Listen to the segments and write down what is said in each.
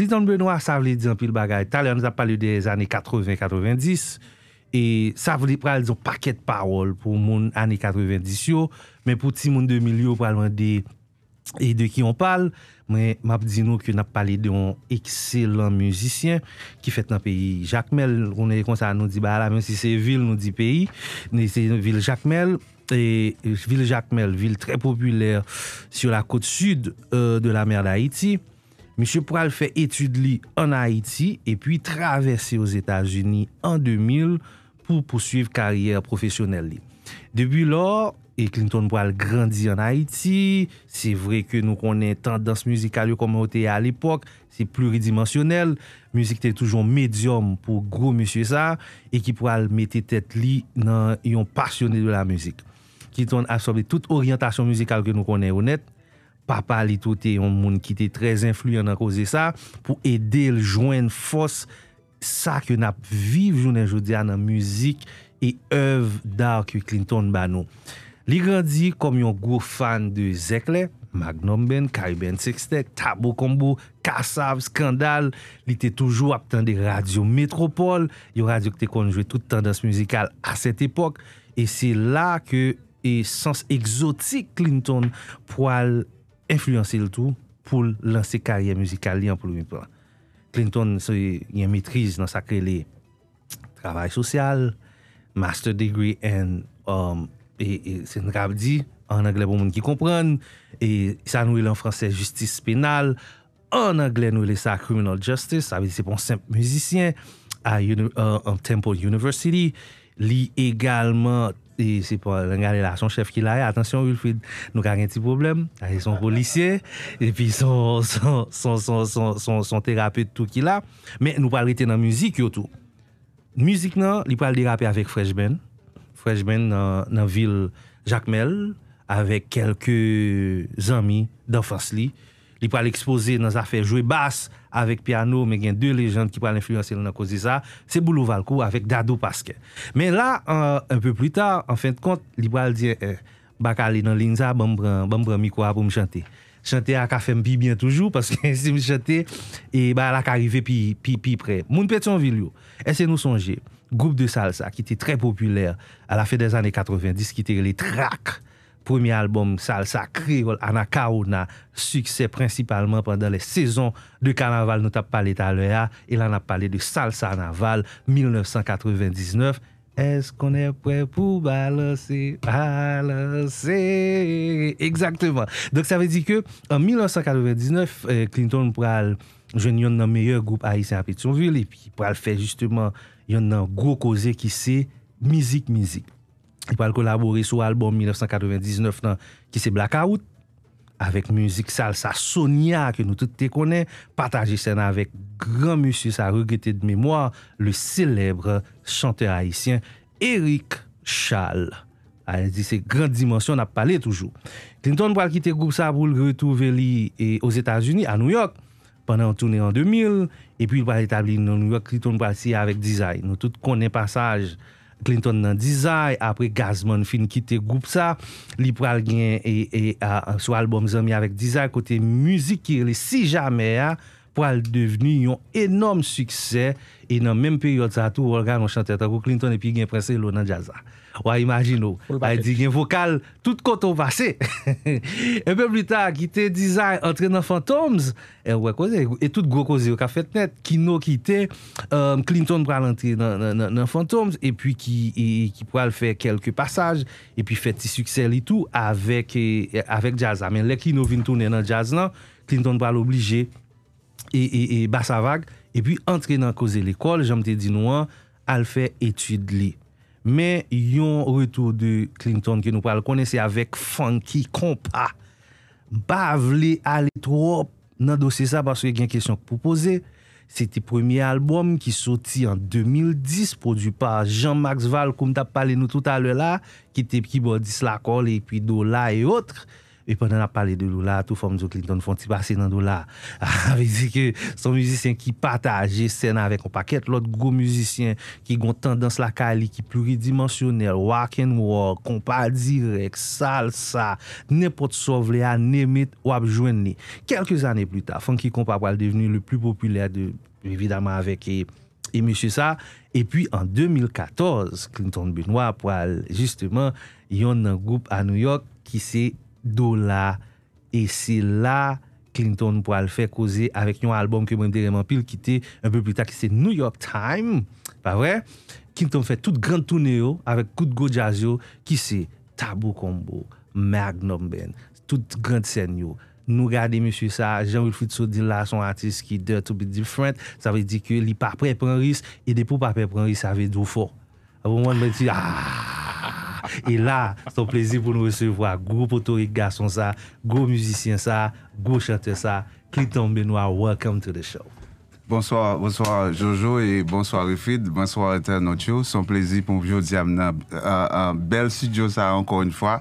Clifton Benoît, ça voulait dire un le bagaille. Tout à nous a parlé des années 80-90. Et ça voulait ils un paquet de paroles pour les années 90 mais pour les monde milieu milieu pral de et de qui on parle, mais m'a dit nous que n'a parlé d'un excellent musicien qui fait dans le pays Jacmel, on est comme ça nous dit bah même si c'est ville nous dit pays, c'est une ville Jacmel et ville Jacmel, ville très populaire sur la côte sud euh, de la mer d'Haïti Monsie pou al fè etude li an Haïti, e pwi travesse yo Zetage Uni an 2000 pou pousuiv karyère profesyonel li. Debu lo, e Clinton pou al grandi an Haïti, se vre ke nou konen tendans musikal yo komote a l'epok, se pluridimensionel, mousik tèl toujon médium pou gro monsie sa, e ki pou al mette tèt li nan yon pasyonel yo la mousik. Clinton a sobe tout orientasyon mousikal ke nou konen yon net, papa li toute yon moun ki te trez influyen nan koze sa pou edel jwen fos sa ke nap viv jounen jodia nan muzik e ev dar ki Clinton bano. Li grandi kom yon gwo fan de Zekle, Magnum Ben, Kariben Sextek, Tabo Kombo, Kassav, Skandal, li te toujou apten de Radio Metropole, yon radio ke te konjwe tout tendans muzikal a set epok, e se la ke e sens exotik Clinton pou al influencer le tout pour lancer carrière musicale en premier plan. Clinton, a une maîtrise dans sa le travail social, master degree and, um, et, c'est une dit en anglais pour monde qui comprennent et ça nous est en français justice pénale en anglais nous est ça criminal justice ça veut dire c'est pour un simple musicien à euh, Temple University lit également c'est pas regarder son chef qui l'a attention Wilfried nous avons un petit problème Il son policier et puis son son son son thérapeute tout qui l'a mais nous parlons de la musique tout musique non il parle déraper avec Freshman. Freshman Fresh ben. Ben dans la ville Jacmel avec quelques amis d'enfance il pourraient l'exposer dans les affaires « Jouer basse avec piano », mais il y a deux légendes qui parlent l'influencer dans la cause ça. C'est boulevard Valkou avec Dado Pasquet. Mais là, euh, un peu plus tard, en fin de compte, ils pourraient dire euh, « Je vais aller dans l'Inza, je vais prendre un micro pour me chanter ». Chanter à café, je bien toujours, parce que si je chante, je vais arriver puis près. « Moun pétion vilio », essaie-nous songer. Groupe de salsa qui était très populaire à la fin des années 90, qui était les « Trac ». Premier album Salsa Creole Anacaona, succès principalement pendant les saisons de carnaval, nous avons parlé tout à l'heure, hein. a parlé de Salsa Naval 1999. Est-ce qu'on est prêt pour balancer, balancer? Exactement. Donc ça veut dire que en 1999, euh, Clinton pral jeune un meilleur groupe haïtien à Pétionville et puis pral faire justement un gros causé qui c'est musique musique. Il va collaborer sur l'album 1999 qui c'est Blackout avec musique salsa Sonia que nous tous connaissons, partager scène avec grand monsieur sa regretté de mémoire, le célèbre chanteur haïtien Eric Charles. C'est ah, dit c'est grande dimension, on a parlé toujours. Clinton va quitter groupe pour le retrouver aux États-Unis, à New York, pendant une tournée en 2000, et puis il va établir New York, Clinton avec Design. Nous tous connaissons passage. Clinton nan Dizay, apre Gazman fin kite goup sa, li pou al gen e, e, sou albom zan mi avek Dizay kote muzik ki li si jame a pou al deveni yon enom suksè e nan menm peryot sa tou volgan an chante ta kou Clinton epi gen prese yon nan Jazza. Ouwa, imajin nou. Ay di gen vokal tout koto vase. Epe blita, ki te dizay antre nan fantoms, e wè koze, e tout gwo koze. Ou ka fet net, ki nou ki te, euh, Clinton pral antre nan fantoms, e pi ki pral fe kelke passage, e pi fet ti suksel itou avek jazz. Amen, ah, le ki nou vin toune nan jazz nan, Clinton pral oblije, e bas avag, e pi antre nan koze l'ekol, jom te di nou an, al fe etude li. Men yon retou de Clinton ki nou pale konese avek Funky Komp a bavle ale trop nan dosye sa paswe gen kesyon ki pou pose. Sete premiye alboum ki soti an 2010 produ pa Jean-Max Valcoum tap pale nou tout ale la ki te pi bodis la kol e pi do la e otre. E pandan ap pale de lou la, tou fòm nizou Clinton fòm ti base nan lou la. Avè zi ke son müzisyen ki pata aje sen avèk an pakèt. Lòt gwo müzisyen ki gon tendans lakali, ki pluridimensionel, wakèn wò, kompa direk, sal sa, ne pot sovle an, ne met wap jwen ne. Kelke zanè plu ta, fòm ki kompa wòl deveni le plu populèr de, evidaman avèk e, e mè sè sa. E pi an 2014, Clinton ben wòl ap wòl, jistèman, yon nan goup an New York ki se... Dola et c'est là Clinton pour le faire causer avec un album que Brendan vraiment Pile quitté un peu plus tard qui c'est New York Time pas vrai Clinton fait toute grande tournée avec Good Go Jazz qui c'est Tabou Combo Magnum Ben toute grande scène nous regardons, monsieur, ça, Jean-Wilfried Soudil, là, son artiste qui dirt tout be différent ça veut dire que il n'est pas prêt à prendre risque, et des pour pas prêt à prendre risque, ça veut dire fort. À un moment, me ah, et là, c'est un plaisir pour nous recevoir. Gros et garçon ça, gros musicien ça, gros chanteur ça. Clinton Benoit, welcome to the show. Bonsoir, bonsoir Jojo et bonsoir Refid. bonsoir Eternotio, C'est un plaisir pour vous dire, un bel studio ça encore une fois.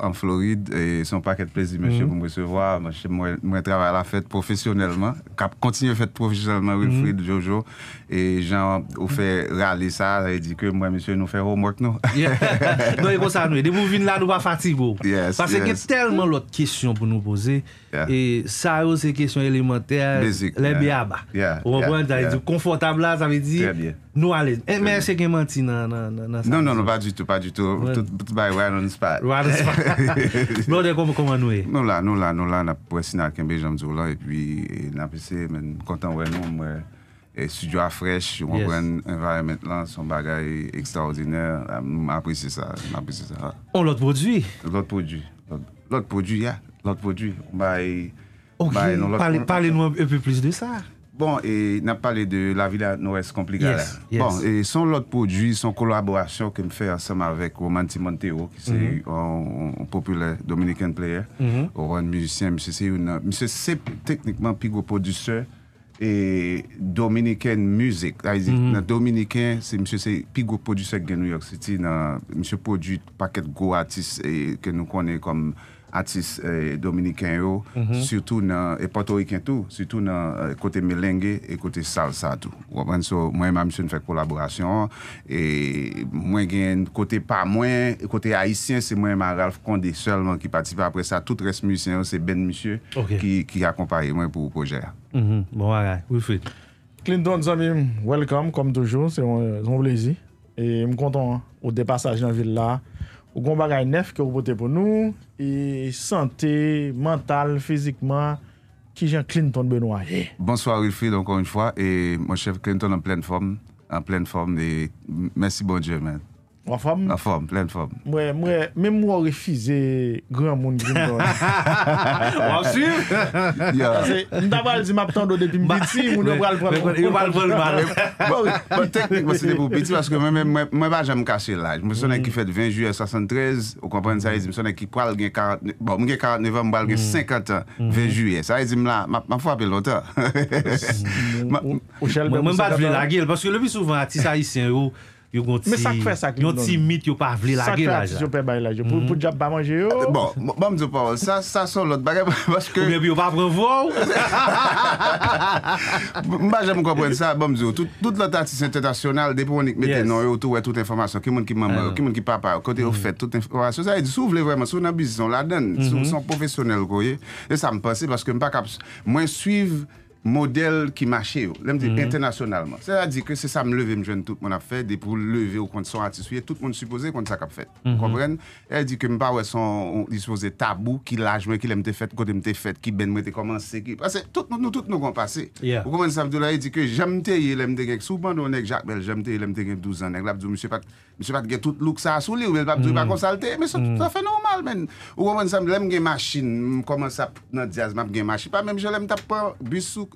an Florid e son pak mhm. mhm. et plezi menche mwen se vwa, menche mwen travay la fet profesyonelman, ka kontinye fet profesyonelman wè Frid Jojo, e jan ou fe ralè sa, zay di ke mwen menche nou fe home work nou. Non e kon sa nou e, de mwen vin la nou pa fati vou. Pase ke telman lot kèsyon pou nou pose, e sa yo se kèsyon elementè, lè be a ba. Ou wè pou an zay di konfortabla, zay mi di, Nou ale, eh, mèche gen manti nan sa. Non, non, pa djitou, pa djitou. Bout bayi wè anon ispat. Wè anon ispat. Mè ou de kombo koman nou e? Nou la, nou la, nou la, an ap pwè sinak en bej an zou la, e pwi nan apre se, men kontan wè nou mwen, e studio a frech, yon mwen environment lan, son bagay ekstraordine, an apre se sa, an apre se sa. On lot prodjou? Lot prodjou, lot prodjou, ya. Lot prodjou, mwen bayi... Ok, pale nou an epi plis de sa. Bon, e nap pale de la vida nou es komplika la. Bon, e son lot podju, son kolaborasyon ke mfe asama vek Romanti Monteo, ki se yon mhm. popule, Dominican player, ou mhm. an mjusyen, mse se yon nan... Mse se teknikman pigou podjuse, e Dominican music. A ah, yi di, mhm. nan Dominican, se mse se yon pigou podjuse gen New York City, nan mse podju paket go atis, e ke nou konen kom... atis eh, dominikanyou, mhm. soutou nan, e patou ikentou, soutou nan kote eh, melenge, e kote salsa tou. Wapren sou, mwen ma misyon fèk kolaborasyon, e mwen gen, kote pa mwen, kote haisyen, se mwen ma Ralph Kondé selman ki patipe apre sa, tout res misyon, se ben misyon, ki akompaye mwen pou proje. Mwen wakay, wifit. Clinton, zami, welcome, kom toujou, se mwen vlezi, e mkonton ou depasaj nan vil la, ou gon bagay nef vous ou pour nous, et santé, mentale, mental, qui ki Clinton Benoît. Bonsoir Wilfried, encore une fois, et mon chef Clinton en pleine forme, en pleine forme, et merci bon Dieu, Mwen fòm? Mwen fòm, plèn fòm. Mwen mwen refize gran moun jimdon. Mwen sif! Mwen daval zi map tando depi mpiti bon, bon, bon, mwen mwen pral folman. Mwen teknik mwen side pou piti mwen bache m kache laj. Mwen sonen ki fet 20 juye 73 mwen sonen ki pral gen 40 mwen gen 40 nevan mwen pral gen 50 20 juye. Sa e zim la, mwen fò apel lontan. Mwen mm. bache vle la gil mwen bache vle la gil yo gont si mit yo pa vle lage la. Sakre artist yo pe baye la, pou di ap ba manje yo? Bon, bon mdi bon, yo Paul, sa son lot bagay. Ou mwen bi yo pa avre vou? Mba jè moun koupwenn sa bon mdi yo, tout lot artist international de pou mwen ik mette nan yo tou wè tout informasyon, ki moun ki mame, ki moun ki papa, kote yo fè tout informasyon, sa e di sou vle vwèman, sou nan bizisyon la den, sou son profesyonel kwo ye. E sa mpansi, laske mpa ka mwen suiv model ki mache yo, lèm di mhm. internasyonalman. Se la di ke se sa m lève m jwen tout moun ap fè, de pou lève ou konti son ati souye, tout moun suppose konti sa kap fèt. Mhm. Konpren? E di ke m pa wè son dispose tabou ki laj mwen ki lèm te fèt konti m te fèt, ki ben mwen te komanse ki... Ase, tout nou, tout nou konpase. Ou konwen samdou la, e di ke jamte yè lèm te genk souban ou nek jak bel, jamte yè lèm te genk douz anek, lèm di mhm. ou msè pat, msè pat genk tout louk sa asouli ou mèl papdou yè pa konsalte, mè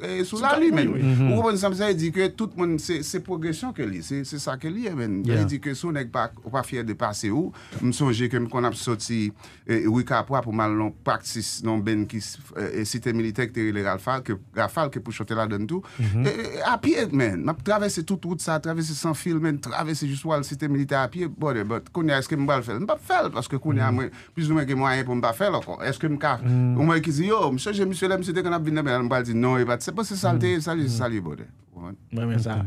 Eh, sou la li men. Ou bon mhm. samsa e di ke tout moun, se progresyon ke li, se sa ke li e men. E di ke sou nek pa fyer de pase ou, msonje ke m kon ap soti e, e, wika apwa pou malon praksis nan ben ki site militek teri le ral fal, ke ral fal, ke pou chote la den tou, mhm. e apye men. Map travesse tout oud sa, travesse san fil men, travesse just wale site militek apye, bon, koun ya eske m wale fel. M pa fel, paske koun ya mhm. mwen, pizou mwen ke mwayen pou m pa fel, eske m ka, mwen ki zi yo, mseje mseje mseje mseje mseje mseje mseje mseje m Se pou se salte, se salye bode. Mwen mwen sa.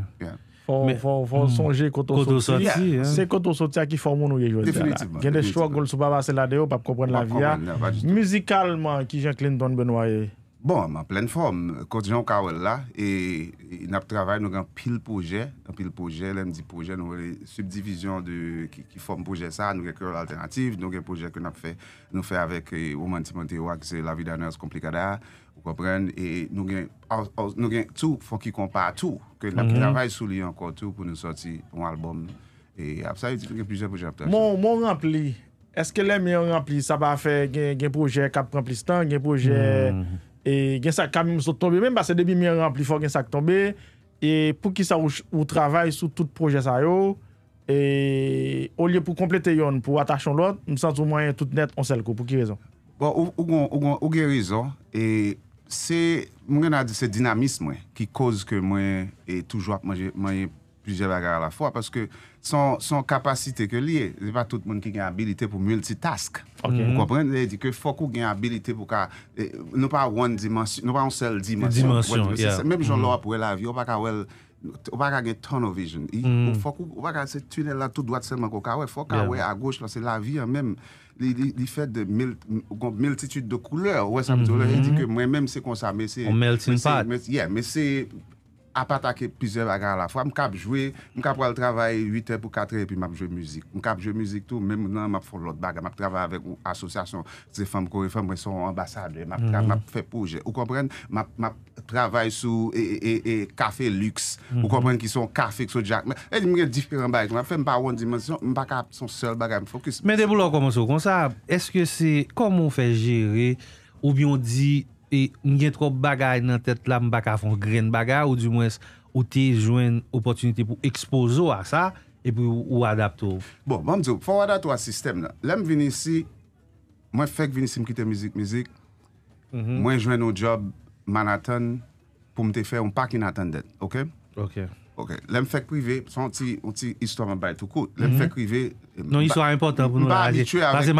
Fon sonje koto soti. Se koto soti a ki formou nou ye jwese. Gen de chwa goul sou babase la deyo, pa pou kompren la via. Muzikalman ki jen Clinton benwa ye. Bon, mwen plen form. Koti jen kawel la, e nap travay nou gen pil pojè, nan pil pojè, lèm di pojè, nou gen subdivizyon ki form pojè sa, nou gen krel alternatif, nou gen pojè ke nou fe avèk ou man timante wak se la vida nou se komplikada a. kompren, e nou gen tou fò ki kompa tou, ke nou ki travay sou li yon kontou pou nou soti yon albom, e ap sa yon pjè pjè pjè pjè pjè. Mon rempli, eske lè mè yon rempli, sa ba fè gen projè kap rempli stan, gen projè gen sak kamim sot tombe, mèm ba se debi mè yon rempli fò gen sak tombe, e pou ki sa ou travay sou tout projè sa yo, e ou liye pou komplete yon pou atachon lòt, mè sa tout mwen tout net on sel ko, pou ki rezon? Bon, ou gen rezon, e Mwen gen a di se dinamis mwen ki koz ke mwen e toujwa ap mwen je vaga la fwa. Paske son kapasite ke li e, se pa tout mwen ki gen abilite pou multitask. Ou kwa pren, di ke fokou gen abilite pou ka, nou pa one dimension, nou pa one sel dimension. Mwen gen lor ap wè la vi, ou pa ka wè, ou pa ka gen ton of vision. Ou fokou, ou pa ka se tunel la tout doat seman pou ka wè, fokou ka wè a goch la se la vi an menm. li fè de multitude de kouleur. Ouè, s'abdou, lè di kè mwen mèm se konsame. On melt in part. Yeah, mèm se... apatake pize baga la fwa, m kap jwe, m kap wale travay 8 e pou 4 e, pi m ap jwe müzik, m kap jwe müzik tou, men m nan m ap fwo lot baga, m ap travay avek ou asosyasyon, se fam kore, fam wè son ambasade, m ap travay, mm. m ap fwe pouje, ou kompren, m ap travay sou e kafe lüks, ou kompren ki son kafe kso dijak, m ap fwe mm-hmm. m pa one dimensyon, m pa kap son sol baga, m fokus. Men debou lò koman sou konsab, eske se komon fè jere ou bi yon di... E n gen tro bagay nan tet la m baka fon gren bagay ou di mwes ou te jwen opotunite pou ekspozo a sa e pou wadapto ou? Bon, bon m diyo. Fon wadapto a sistem la. Lem vini si, mwen fek vini si m kite mizik mizik, mhm. mwen jwen nou job manaton pou m te fe ou m pa ki natan den, okey? Okey. Okey. Lem fek prive, son ti istoran baye tou kout, lem mhm. fek prive, Non, mba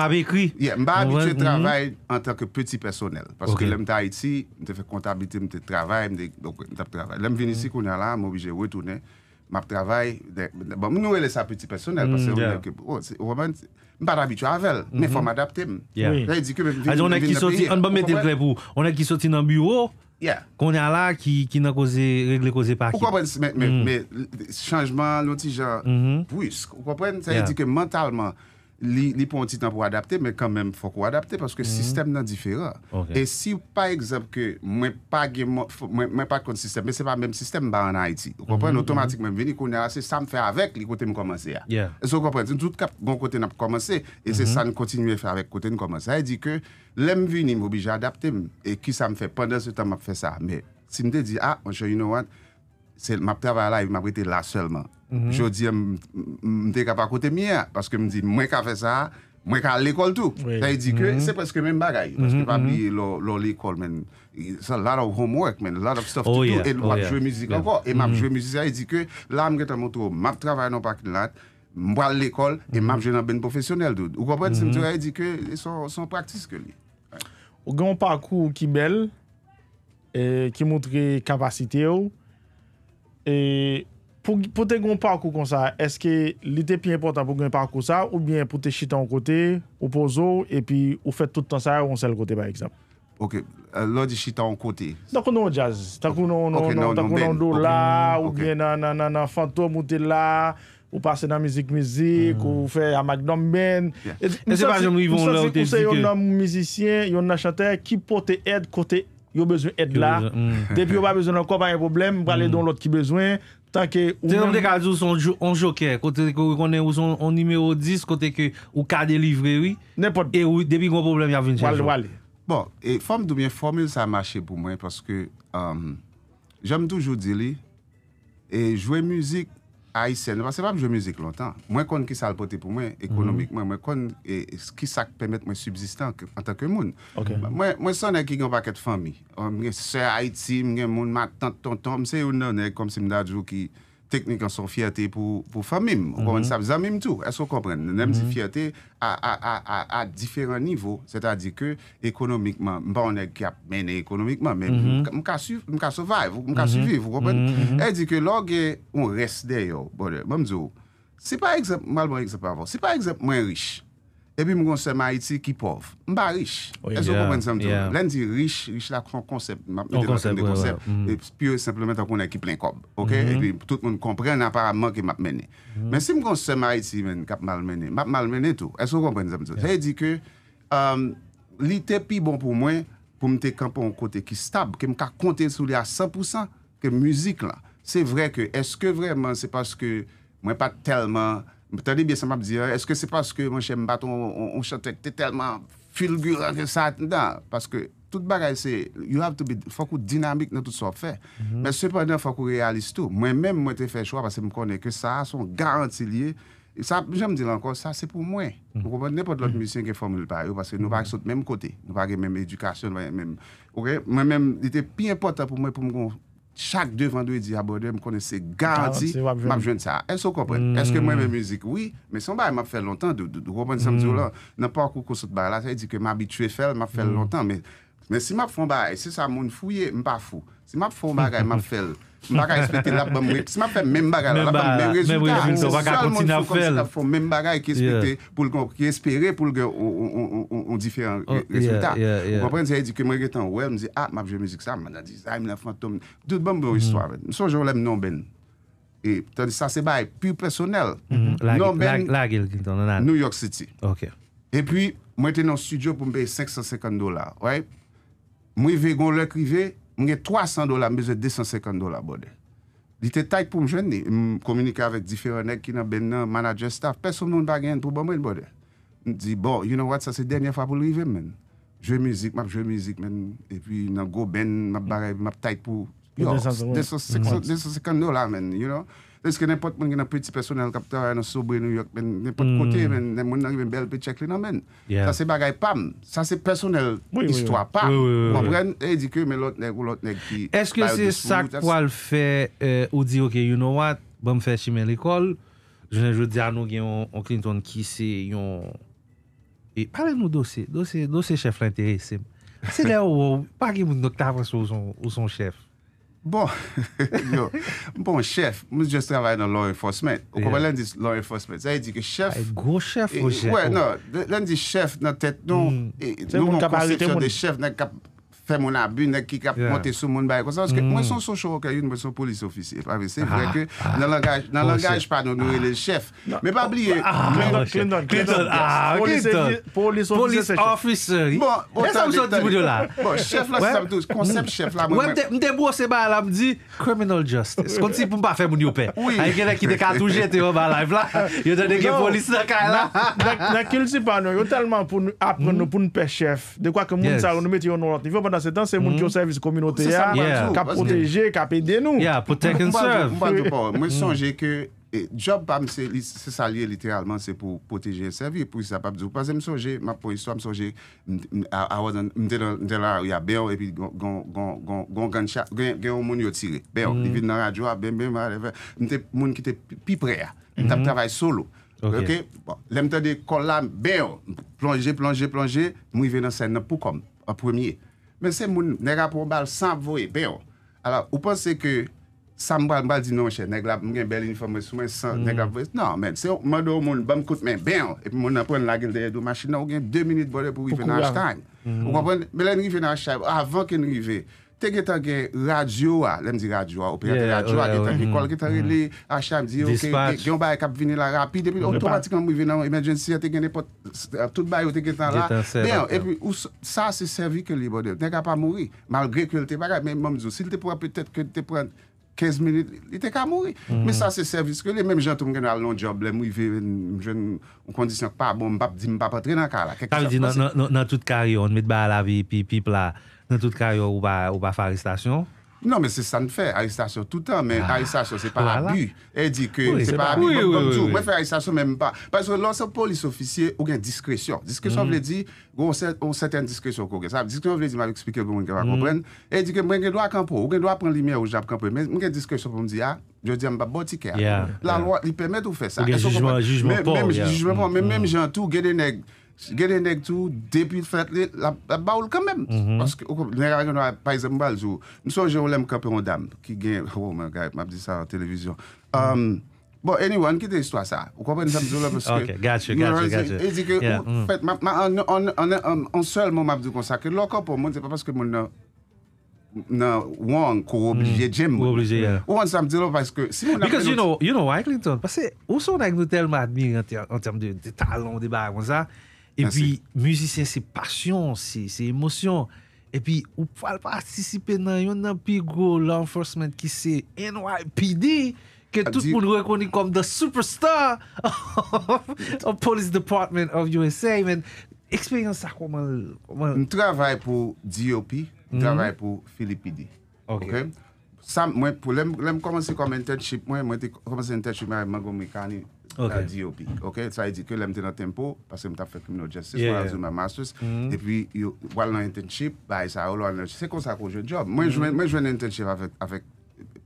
habituye travay an tak ke peti personel. Paske lem ta iti, mte fè kontabilite mte travay. Lem vini si koun ala, mou wije wè toune, mba travay. Mwen wè lè sa peti personel. Mba habituye avèl, mwen fò m'adapte m. On a ki soti nan bureau Konè a la ki nan kouze, regle kouze pa ki. Mè, mè, mè, mè, chanjman louti jan brisk. Ou kwa pren, sa yè di ke mentalman, li pou an ti tan pou adapte, men kan men fokou adapte, paske mhm. sistem nan difere. E si pa egzab ke, mwen pa kon sistem, men se pa menm sistem ba an Haiti, ou kompren, otomatik mhm, mhm. men vini kon nera, se sa m fè avèk, li kote m komanse ya. E so kompren, tout kap gon kote nan p komanse, e se sa n kontinu e fè avèk kote n komanse. E di ke, lè m vini m obi jadapte m, e ki sa m fè, pandan se tan m ap fè sa, men si m te di, ah, you know what, se map travay la, yon map rete la selman. Mhm. Jodi, mte kapakote miya, paske mdi, mwen ka fe sa, mwen ka l'ekol tou. Ta yi di ke, se preske men bagay, paske pap li lor l'ekol men. Sa lot of homework men, lot of stuff toutou, oh, et oh, mhm. map jwe mizik anko. Et map jwe mizik, sa yi di ke, la mgeta moutro, map travay nan pakilat, mwal l'ekol, et map jwen nan ben profesyonel. Ou kapwet, se mte ray di ke, son praktis ke li. O gan pakou ki bel, ki moutre kapasite ou, E pou te goun parkou kon sa, eske li te pi important pou goun parkou sa, ou bien pou te chita an kote, ou pou zo, e pi ou fet tout an sa, ou kon sel kote bayek sa. Ok, euh, lò di chita an kote? Takoun nou jaz, takoun nou do la, ou bien nan fantoum ou te la, ou pase nan mizik mizik, mm. ou fe amak nan men. E se pa joun mou yon lò de mizike? yo bezwen mm. mm. et la, depi yo ba bezwen an kon pa yon problem, wale don lot ki bezwen, tanke... Te yon de kalzou son jokè, kote ke yon nimeyo 10, kote ke yon ka delivre, depi yon problem yavine. Wale, wale. Bon, e fom dobyen, fom yon sa mache pou mwen, paske euh, jom toujou di li, e jwè müzik, Aïtse, nou pa se fap jò mouzik lontan. Mwen konde ki sa alpote pou mwen ekonomik mwen, mhm. mwen konde ki sa pemet mwen subsistan an tanke moun. Mwen sonen ki yon pa ket fami. Euh, mwen se Aïtse, mwen moun ma tan tan tan, mwen se yon nanen komse mda djou ki... teknik an son fiyate pou famim. Ou pomen sa, zanmim tou. E so kompren. Nenèm si fiyate a diferent nivou. Se ta di ke ekonomikman. Mba an ek yap mene ekonomikman. Mka suvive, mka suviv. E di ke log ou res de yo. Mwen mdou. Se pa eksept mwen riche. E pi mwen konsen ma iti ki pov. Mba rish. E so kompwen zanmdou. Len di rish, rish la kon konsep. Kon konsep. Kon konsep. Pyo simplement akoun e ki plen kob. Ok? Mm-hmm. E pi tout moun kompren aparamant ki map menen. Men mm-hmm. si mwen konsen ma iti men kap mal menen. Map mal menen tou. E so kompwen zanmdou. E di ke li tepi bon pou mwen pou mte kampon kote ki stab. Ke mka konte sou li a 100% ke muzik la. Se vre ke eske vreman se paske mwen pa telman... Ta li biye sa map diye, eske se paske mwen chen mbat, on chante ek te telman fulgur anke sa atin dan? Paske tout bagay se, you have to be, fokou dinamik nan tout sa fè. Mwen sepan nan fokou realistou. Mwen men mwen te fè chwa, paske m konen ke sa, son garantiliye. Jame di lan kon, sa se pou mwen. Mwen kon ne pot lout mizisyen ke formule par yo, paske nou va mhm. ak sote men mkote. Nou va ak men mèm edukasyon, nou va ak men mèm. Mwen men, ite pi important pou mwen pou mkon... chak devandwe di abode, m konese gadi, m ap jwenn sa. Eske mwen mè müzik? Oui, mè son bay m ap fèl lontan, nan pa akoukou sot bay la, m ap fèl lontan, mè si m ap fon bay, se sa moun fouye, m pa fou, si m ap fon bay gaya m ap fèl, mbaga espete la ban mwen. Sma fè mwen mbaga la, la ban mwen rezultat. Se sol mwen fò kon se la fò, mwen mbaga e ki espete, ki espere pou lge ou di fè an rezultat. Mwen pren se yè di ke mwen gè tan wè, mwen zi, ah, map je mizik sa, mwen la diz, tout ban mwen ou istwa. Mwen son jò wè mnen nòm ben. E tè di sa se bay, pyr personel, nòm ben New York City. E pi, mwen ten nan studio pou mwen bè 550 dolar. Mwen vè gon lèk rivey, Mwen gen 300 dola, mwen gen 250 dola bode. Di te tay pou mwen jen ni. Mwen komunika avèk diferonek ki nan ben nan manager staff. Pèso mwen bagen pou ban mwen bode. Mwen di, bon, you know what, sa se denye fwa pou lou i ven men. Jè mizik, map jè mizik men. E pi nan go ben map tay pou 250 dola men, you know. Neske nepot mwen gen a petit personel kapta an a soubouye New York men, nepot kote men, nemon nan gen bel pe check-in an men. Sa se bagay pam, sa se personel, istwa pa. Mwen vren, e dike men lot neg ou lot neg ki... Eske se sa kwa l fe ou di, ok, you know what, ban m fe chi men l ekol, jenè jwe di an nou gen yon Clinton ki se, yon... Parle nou dosye, dosye chef l'interesse. Se lè ou, parke moun notavre sou son chef. Bon, yo, bon chef, moun jes travaye nan Laurie Fosmet. Oko ba len di Laurie Fosmet, zaye di ki chef... E, gwo chef ou chef? Oh. We, no, len di chef nan tet nou, hmm. e, nou moun konsepyon de chef nan kap... Fè moun ap bune, kik ap monte sou moun baye mm. Mwen son sosyo okè, yon mwen son polis ofisye Fè mwen se fwèkè, nan langaj pa nou Nou e le chef, mwen pa bliye Clinton, Clinton Polis ofisye Polis ofisye Bon, chef la, konsept chef la Mwen te mwose ba la mdi Criminal justice, kon si pou mpa fè moun yo pe A yon genè ki de katou jete yo ba live la Yon te deke polis na ka la Nè kil si pa nou, yon telman pou Apre nou pou mpe chef De kwa ke moun sa, yon mwete yon nou lote, yon mwen se tan se mm. ah, moun ki yo servis kominote ya ka proteje, ka pede nou mwen sonje ke job pa mwen se salye literalman se pou proteje servis mwen sonje mwen sonje mwen te la ou ya beyo gen yon moun yo tire beyo mwen te moun ki te pi pre mwen te mwen travay solo mwen te de kon la beyo plonje plonje plonje mwen ven nan sen nan pou kom a premiye Men se moun negap wou bal san vowe, beyon. A la, ou pan se ke san wou bal bal di non chè, negap mwen gen bel uniforme sou men san negap mm. vowe, nan men. Se yo, man do moun bam kout men, beyon. Epi moun nan pon la gil deyè do machin nan, ou gen 2 minit bode pou wivè nan jtayn. Mè len wivè nan jtayn, avan ke nou wivè, Tè gè tanke radyou a, lèm di radyou a, operante radyou a, gè tanke kol, gè tanke li, acham di yo, gè yon baye kap vinila rapi, depi otomatikman mwen ven nan emergency, tè genne pot, tout baye ou tè gè tan la. E pi ou sa se servi ke li bodel, tè ka pa mouri, malgre ke lè te bagay, mè mèm di zo, si lè te pou an pè tèt ke te pren 15 minit, lè te ka mouri. Mè sa se servi, se ke lè, mèm jantoun mwen al non job, lè mwen ven, mwen jen, ou kondisyon kwa pa bon mbap di mbap patre nan ka la, kek chanpansi. Tè mi Nan tout ka yo ou ba fa aristasyon? Nan men se sa n fe, aristasyon toutan Men aristasyon se pa abu E di ke se pa abu, mwen fe aristasyon menm pa Parse lan se polis ofisye Ou gen diskresyon, diskresyon vle di Ou seten diskresyon kou gen sa Diskresyon vle di, mwen vle explike pou mwen gen va kompren E di ke mwen gen do a kampo, mwen gen do a pon limiye ou jan Mwen gen diskresyon pou mwen di ya Je di ya mba botike, la lwa Li pemet ou fe sa Mwen gen jantou, gen den e genye nek tou, depi fèt lè, la baoul kèmèm. O skè, ou kòp, nè garek yo nou a paizèm baljou, msò jè ou lèm kèpè ron dam, ki genye, ou mè garek, mè ap di sa an televizyon. Bon, anywè, an ki te istwa sa, ou kòp mè nè zèm zèlò, mè sèkè, mè an sèl mè mè ap di kon sa, kè lò kòp pou mè, nè paske mè nan wè an kòp ou obligè jèm mè, ou an sèm zèlò, mè sèkè, si mè an ap nou... Because you know, you know why, E pi, müzisyen, se pasyon, se emosyon. E pi, ou pal pa atisipe nan yon nan pi go, l'enforsment ki se NYPD, ah, ke tout pou l'rekoni kom da superstar of police department of USA. Men, ekspeyon sa kwa man? Mwen travay pou DOP, travay mhm. pou Filipe P.D. Ok. Sam, mwen pou, lèm komanse koman internship, mwen mwen te komanse internship man, mwen komanse internship man, mwen komanse internship man, la D.O.P. Ok, sa yi di, ke lèmte nan tempo, pasè mta fè criminal justice, mwa lèmte nan master's, epi yon one-line internship, ba yi sa yon one-line internship, se kon sa kon jen job. Mwen jwen internship avèk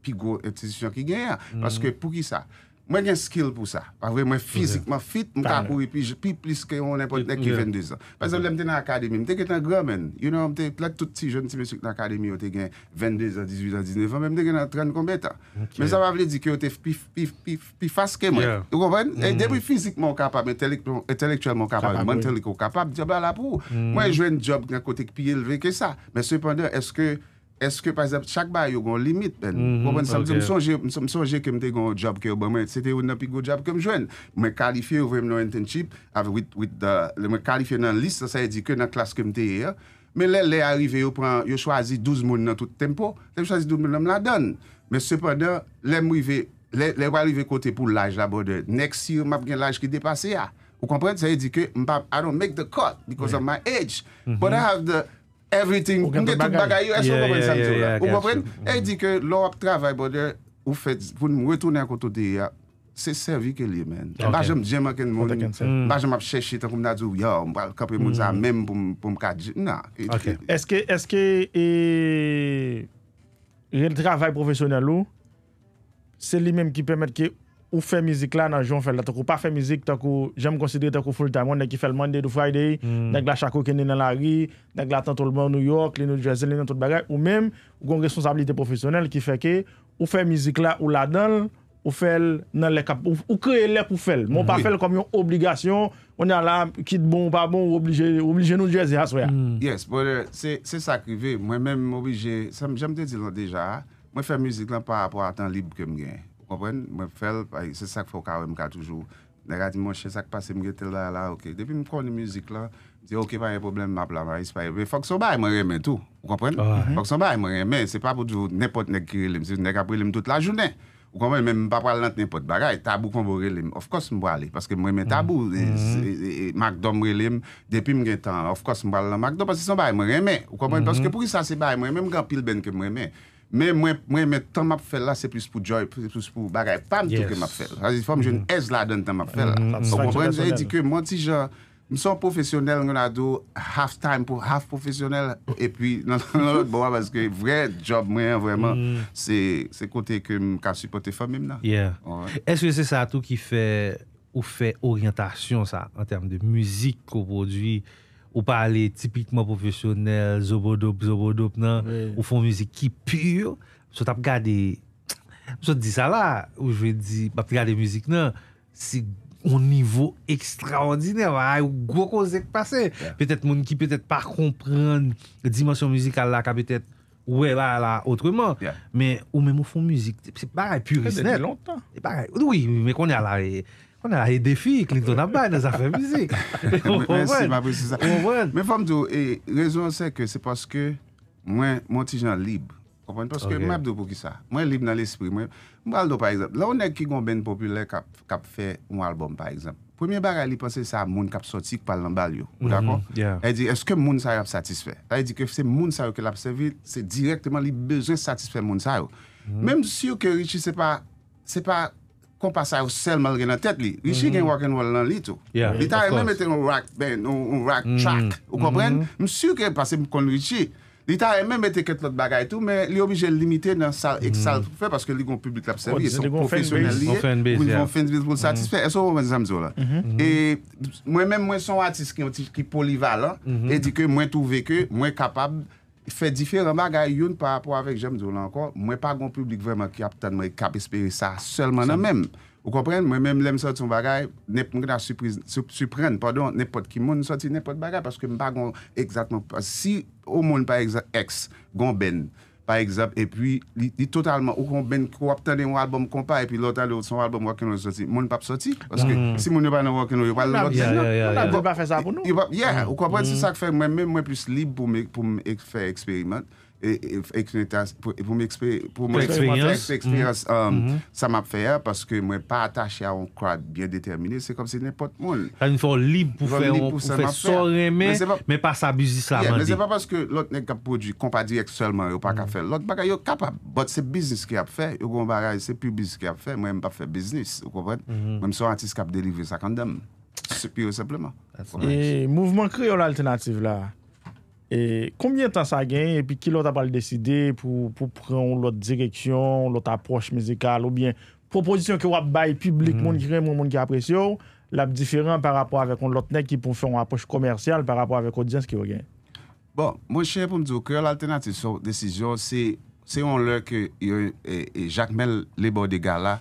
pigou etisisyon ki gen ya, paske mm-hmm. pou ki sa? Mwen gen skil pou sa. Parve, mwen fizikman fit mwen kapou epi pi plis ke yon nèpon nek ki 22 an. Parse mwen lèmte nan akademi. Mwen teke tan gromen. Yon nou mwen te plek touti joun ti mwen seke nan akademi o te gen 22 an, 18 an, 19 an. Mwen teke nan 30 konbetan. Mwen sa wavle di ki o te pi fasken mwen. Yon konwen? Mm. E depi fizikman kapab, men telektualman kapab, men teleko kapab, job la la pou. Mm. Mwen jwen job nan kote ki pi elve ke sa. Mwen sepande, eske... Eske pa sep, chak ba yo gon limit men. M sonje kem te gon job ke ou ba men, se te ou nan pi go job kem jwen. M kalifiye ou vremen nou entenship, m kalifiye nan list, sa ye di ke nan klas kem te hier, me le le arive yo pran, yo chwazi 12 moun nan tout tempo, yo chwazi 12 moun nan m la don. Me sep anan, le wali ve kote pou laj la bode. Next year, m ap gen laj ki depase ya. Ou kompren, sa ye di ke, I don't make the cut because of my age. Mhm. But I have the... Everything, mge tout bagay yo, eswe wap pren sanjou la. Wap pren, e di ke lo wap travay bo de, wou fet, woun mwetounen koto de ya, se servike li men. Bajan mdjema ken moun, bajan mwap cheshi tan koum nadzou, yo, mwal kapre moun za, menm pou mkadjou, na. Eske, eske, e... Ril travay profesyonel ou, se li menm ki pemet ki... ou fè mizik la nan joun fèl la, takou pa fè mizik, takou jèm konsidere takou foul ta moun, nek ki fèl Monday ou Friday, hmm. nek la chakou ke ne nan la ri, nek la tan tolman ou New York, le New Jersey, le nan tout bagay, ou mèm, ou kon responsabilite profesyonel, ki fè ke, ou fè mizik la ou la dan, ou fèl nan lèk ap, ou kre lèk ou fèl, moun pa hmm. fèl kom yon obligasyon, moun nan la kit bon ou pa bon, ou oblige New Jersey, a sou ya. Hmm. Yes, uh, se sa krive, mwen mèm oblige, Mwen fel, se sak fok awe mwen ka toujou, nega di mwen chese ak pase mwen gete la la, depi mwen proun yon mouzik la, se ok pa yon problem mwen ap la, mwen espaye, fok son bay mwen remen tou, fok son bay mwen remen, se pa pou djou, nepot neg kirelem, se neg ap relem tout la jounen, mwen pa pral nan te nepot bagay, tabou kon mwen relem, ofkos mwen wale, paske mwen remen tabou, makdo mwen relem, depi mwen getan, ofkos mwen wale la makdo, paske son bay mwen remen, fok son bay mwen remen, Mwen men tan map fel la, se pwis pou joy, se pwis pou bagay. Pan mwen touke map fel. Zil fòm jen e zla dan tan map fel. Mwen ti jò, mwen son profesyonel, mwen adou half time pou half profesyonel. E pwi nan lòt bon, wèzke vwè job mwen vwèman, se kote ke mwen ka supporte fòm mèm la. Eske se sa tou ki fè ou fè oryantasyon sa, an term de müzik ko prodwi? Ou pale tipikman profesyonel, zobodop, zobodop nan, ou fon mizik ki pur, msot ap gade, msot di sa la, ou jve di, ap gade mizik nan, se yon nivou ekstraordinè, ou gwo kosek pase. Petet moun ki petet pa komprende dimensyon mizikal la, ka petet ou e ba la otreman, men ou men mou fon mizik, se pare, puri snet. Se de di lontan. Se pare, oui, men konye la e... On a hay defi, Clinton a bay nan zafè mizik. Mwen, mwen. Mwen fom do, rezon se ke se paske mwen mwantijan lib. Kompany, paske mwen ap do pou ki sa. Mwen lib nan l'esprit. Mwen al do, par exemple, la wè nè ki gwen ben popüler kap fè mwen album, par exemple. Premier bagay li pense sa moun kap soti kpal nan bal yo. Ou d'akon? Ya. E di, eske moun sa yo ap satisfè? E di, ke fse moun sa yo ke l'apsevi, se direktman li bezè satisfè moun sa yo. Mèm si yo kè richi, se pa, se pa... kom passa ou sel mal gen nan tet li. Richie mhm. gen yon rock'n'roll nan li tou. Li ta reme mette yon rock band, yon rock mhm. track. Ou kompren? M'su ke pase m kon Richie, li ta reme mette ket lot bagay tou, men li obije limite nan sal ek sal pou mhm. fè, paske li gon publik apsevi, oh, li son profesyonel li, pou li gon fend bil pou l'satisfe. E so wè mwen zanm zo la. E mwen mèm mwen son artist ki polivalan, eti ke mwen tou veke, mwen kapab, Fè difèren bagay youn pa apò avèk jèm di ou lankò, mwen pa gon publik vèman ki ap tan mwen kap espèri sa selman an mèm. Ou kompren, mwen mèm lèm sòt yon bagay, mwen a suprèn, pardon, nèpot ki moun sòt yon nèpot bagay, paske mwen pa gon eksatman pasi, ou moun pa eks, gon bèn. Par ekzap, e pwi, li totalman, ou kon ben kwa ptande yon albom kompa, e pi loutan loutan yon albom wakeno yon soti, moun pap soti, oske si moun yon ban yon wakeno, yon pa loutan yon wakeno. Moun nan goba fè sa pou nou. Yeah, ou kwa pwèd se sa kwe mwen mwen mwen pwè slib pou mwen fè eksperiment. E, e pou mwen eksperyans, sa m ap fè yè, paske mwen pa atache a yon crowd biè determinè, se kom se nèpot moun. A nifon li pou fè son remè, mè pa sa bizis la mandi. Mè se pa paske lot nè kap produ, kompa di ekselman, yon pa kap fè, lot baka yon kap ap, bot se bizis ki ap fè, yon kon bagay se pi bizis ki ap fè, mwen m pa fè bizis, mwen m sou antis kap delivre sa kandem. Se pi yo sepleman. E mouvment kri yo l'altenatif la? E konbyen tan sa gen, epi ki lot apal deside pou proun lot direksyon, lot aproche mezekal ou bien Proposisyon ki wap baye publik moun kren moun moun ki apresyon Lap diferan par rapor avek on lot nek ki pou fè an aproche komersyal par rapor avek audyans ki wap gen Bon, mwen chè pou mdou kè, lal tenate sou desisyon, se yon lò ke yon e, e Jacques Mel, le boy de gala,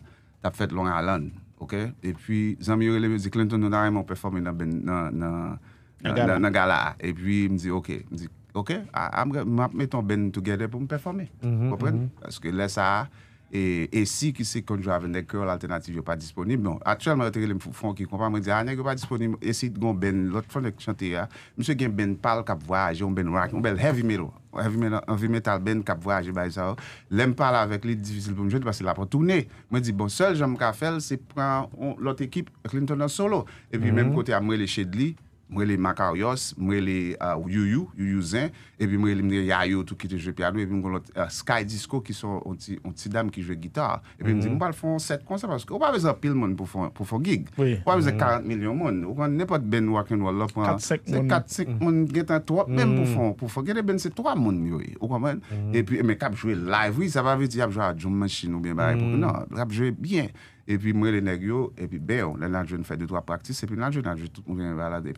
tap fèt loun alan, ok? E pi, zan mi yon le mezi klenton nou nan remon performe nan... Nagala. Et puis, ah, ah, m zi, ok. M zi, ok. M ap meton ben together pou m performe. M mhm, popren. Mhm. Aske lè sa a. Et si ki se konjou avè nèkè, l'alternative yo pa disponible. Non. Atchèl, m atèkè lè m fòn ki kompa. M wè di, anèkè yo pa disponible. E si gòn ben, lòt fòn lè chante ya. M sè gen ben pal kap voaje, m ben rock, m bel heavy metal. Heavy metal ben kap voaje, m bè sa o. Lèm pal avè kli divisil pou m jwè, pwè se la pou tounè. M wè di, bon, Mwen li Maka Oyos, mwen li uh, Yuyu, Yuyu Zen, epi mwen li mne Yayo tout ki te jwe piano, epi mwen kon lot Sky Disco ki son onti dam ki jwe gitar. Epi mwen li mwen pal fon set konser, pwè mwen wè zan pil mwen pou fon gig. Pwè mwen wè zan 40 milyon mwen, wè mwen nepot ben wakè nou wala pou an... 4-5 mwen. 4-5 mwen, getan 3 mwen pou fon gig, epi mwen se 3 mwen mwen yoy, wè mwen mwen. Epi mwen kap jwe live, wè, sa va vè ti ap jwa a Jumman Chino, ap jwe bien. epi mweli negyo, epi beyon, lè nan jwen fè de dwa praktis, epi nan jwen nan jwen tou mwen lalade,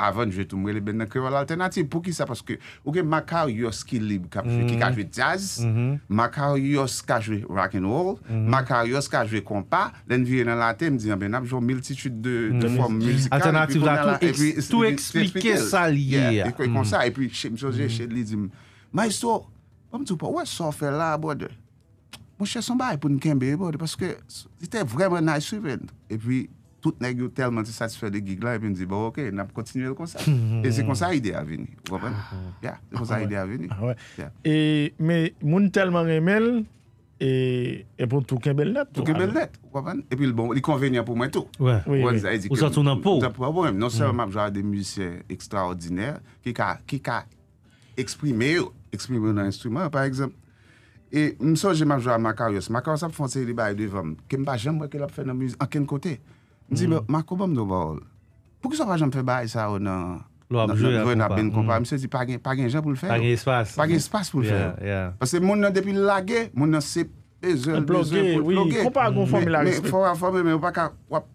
avon jwen tou mweli ben nan krewe l'alternative, pou ki sa paske, ouke makar yos ki libe kapjwe, ki kapjwe jazz, mm-hmm. makar yos kapjwe rock'n'roll, makar mm-hmm. yos kapjwe kompa, lè nan jwen nan lalade, mdian ah, ben apjwa miltitude de form mizikal, alternatif la tou eksplike sa liye, ekwe konsa, epi msoje, msoje li di m, ma yos tou, pa mtou pa, wè sou fè la abode, Mwen chè sombaye pou n'kembe e bodi paske itè vremen n'ay suivènd. E pi, tout nè gyou telman te satisfè de gig la, e pi n'di, bo, ok, nan pou kontinuè l'konsert. E zè konsert ide a veni. Wapen? Ah, ah. Ya, konsert ah, ide a veni. Ah, wè. E, mè, moun telman emel, e, e pou touke bel let. Touke bel let. Wapen? E pi, bon, l'i konvenya pou mwen tou. Wè, wè. Ou sa tonan pou. Ou sa tonan pou. Non hmm. seman mèm, jò, de musikè ekstraordinèr, ki ka eksprime yo, eksprime yo nan instrument, par exemple. E msò jè ma fjwa makar yòs, makar an sa fwantse li baye dwi vòm, kem ba jèm wè ke la pou fè nan mouz, an ken kote. Ndzi mm. mè, ma koubèm do bòl, pou kè sa wè jèm fè baye sa wè nan, nan fè vè nan ben kompa, msò mm. jèm si pa gen jèm pou l'fè wè. Pa gen espas pou l'fè wè. Pase moun nan depi lage, moun nan sep, e zèl, e zèl pou l'flogè. Kompa a gò fòmè la riske. Fòmè, fòmè, fòmè, mè wè wè pa ka wòp.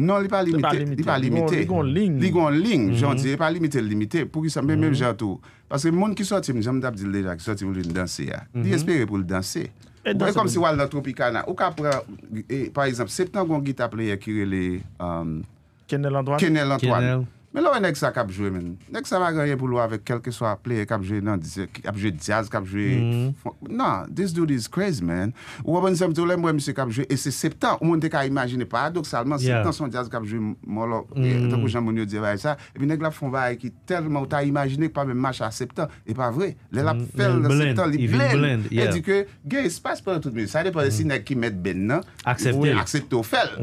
Non, li pa limite, li pa limite, li gon ling, li gon ling, mhm. jantye, li pa limite, limite, pou ki sa mbe mèm mhm. jantou. Paske moun ki sotim, jaman dap di leja ki sotim, moun li danse ya, mhm. li espere pou li danse. Ou e kom si Waldo Tropicana, ou ka pra, par exemple, septan gongi tapne ye kirele, Kenel Antoine. Men lò wè nèk sa kapjwe men. Nèk sa wè ganyen boulou avèk kelke sou aple kapjwe nan, kapjwe diaz, kapjwe... Mm-hmm. Nan, this dude is crazy, men. Ou wè mwen bon, se mte ou lè mwen mse kapjwe e se septan, ou mwen te ka imajine paradoxalman, septan son diaz kapjwe mò lò, etan mm-hmm. pou jan moun yo diray sa. E pi nèk la fon vay ki tel moun ta imajine ki pa mèm mach a septan, e pa vre. Lè la fel, septan, li blend. E di ke, ge, espase pou lè tout men. Sa de pou desi nèk ki met ben nan, aksepte non, ou fel.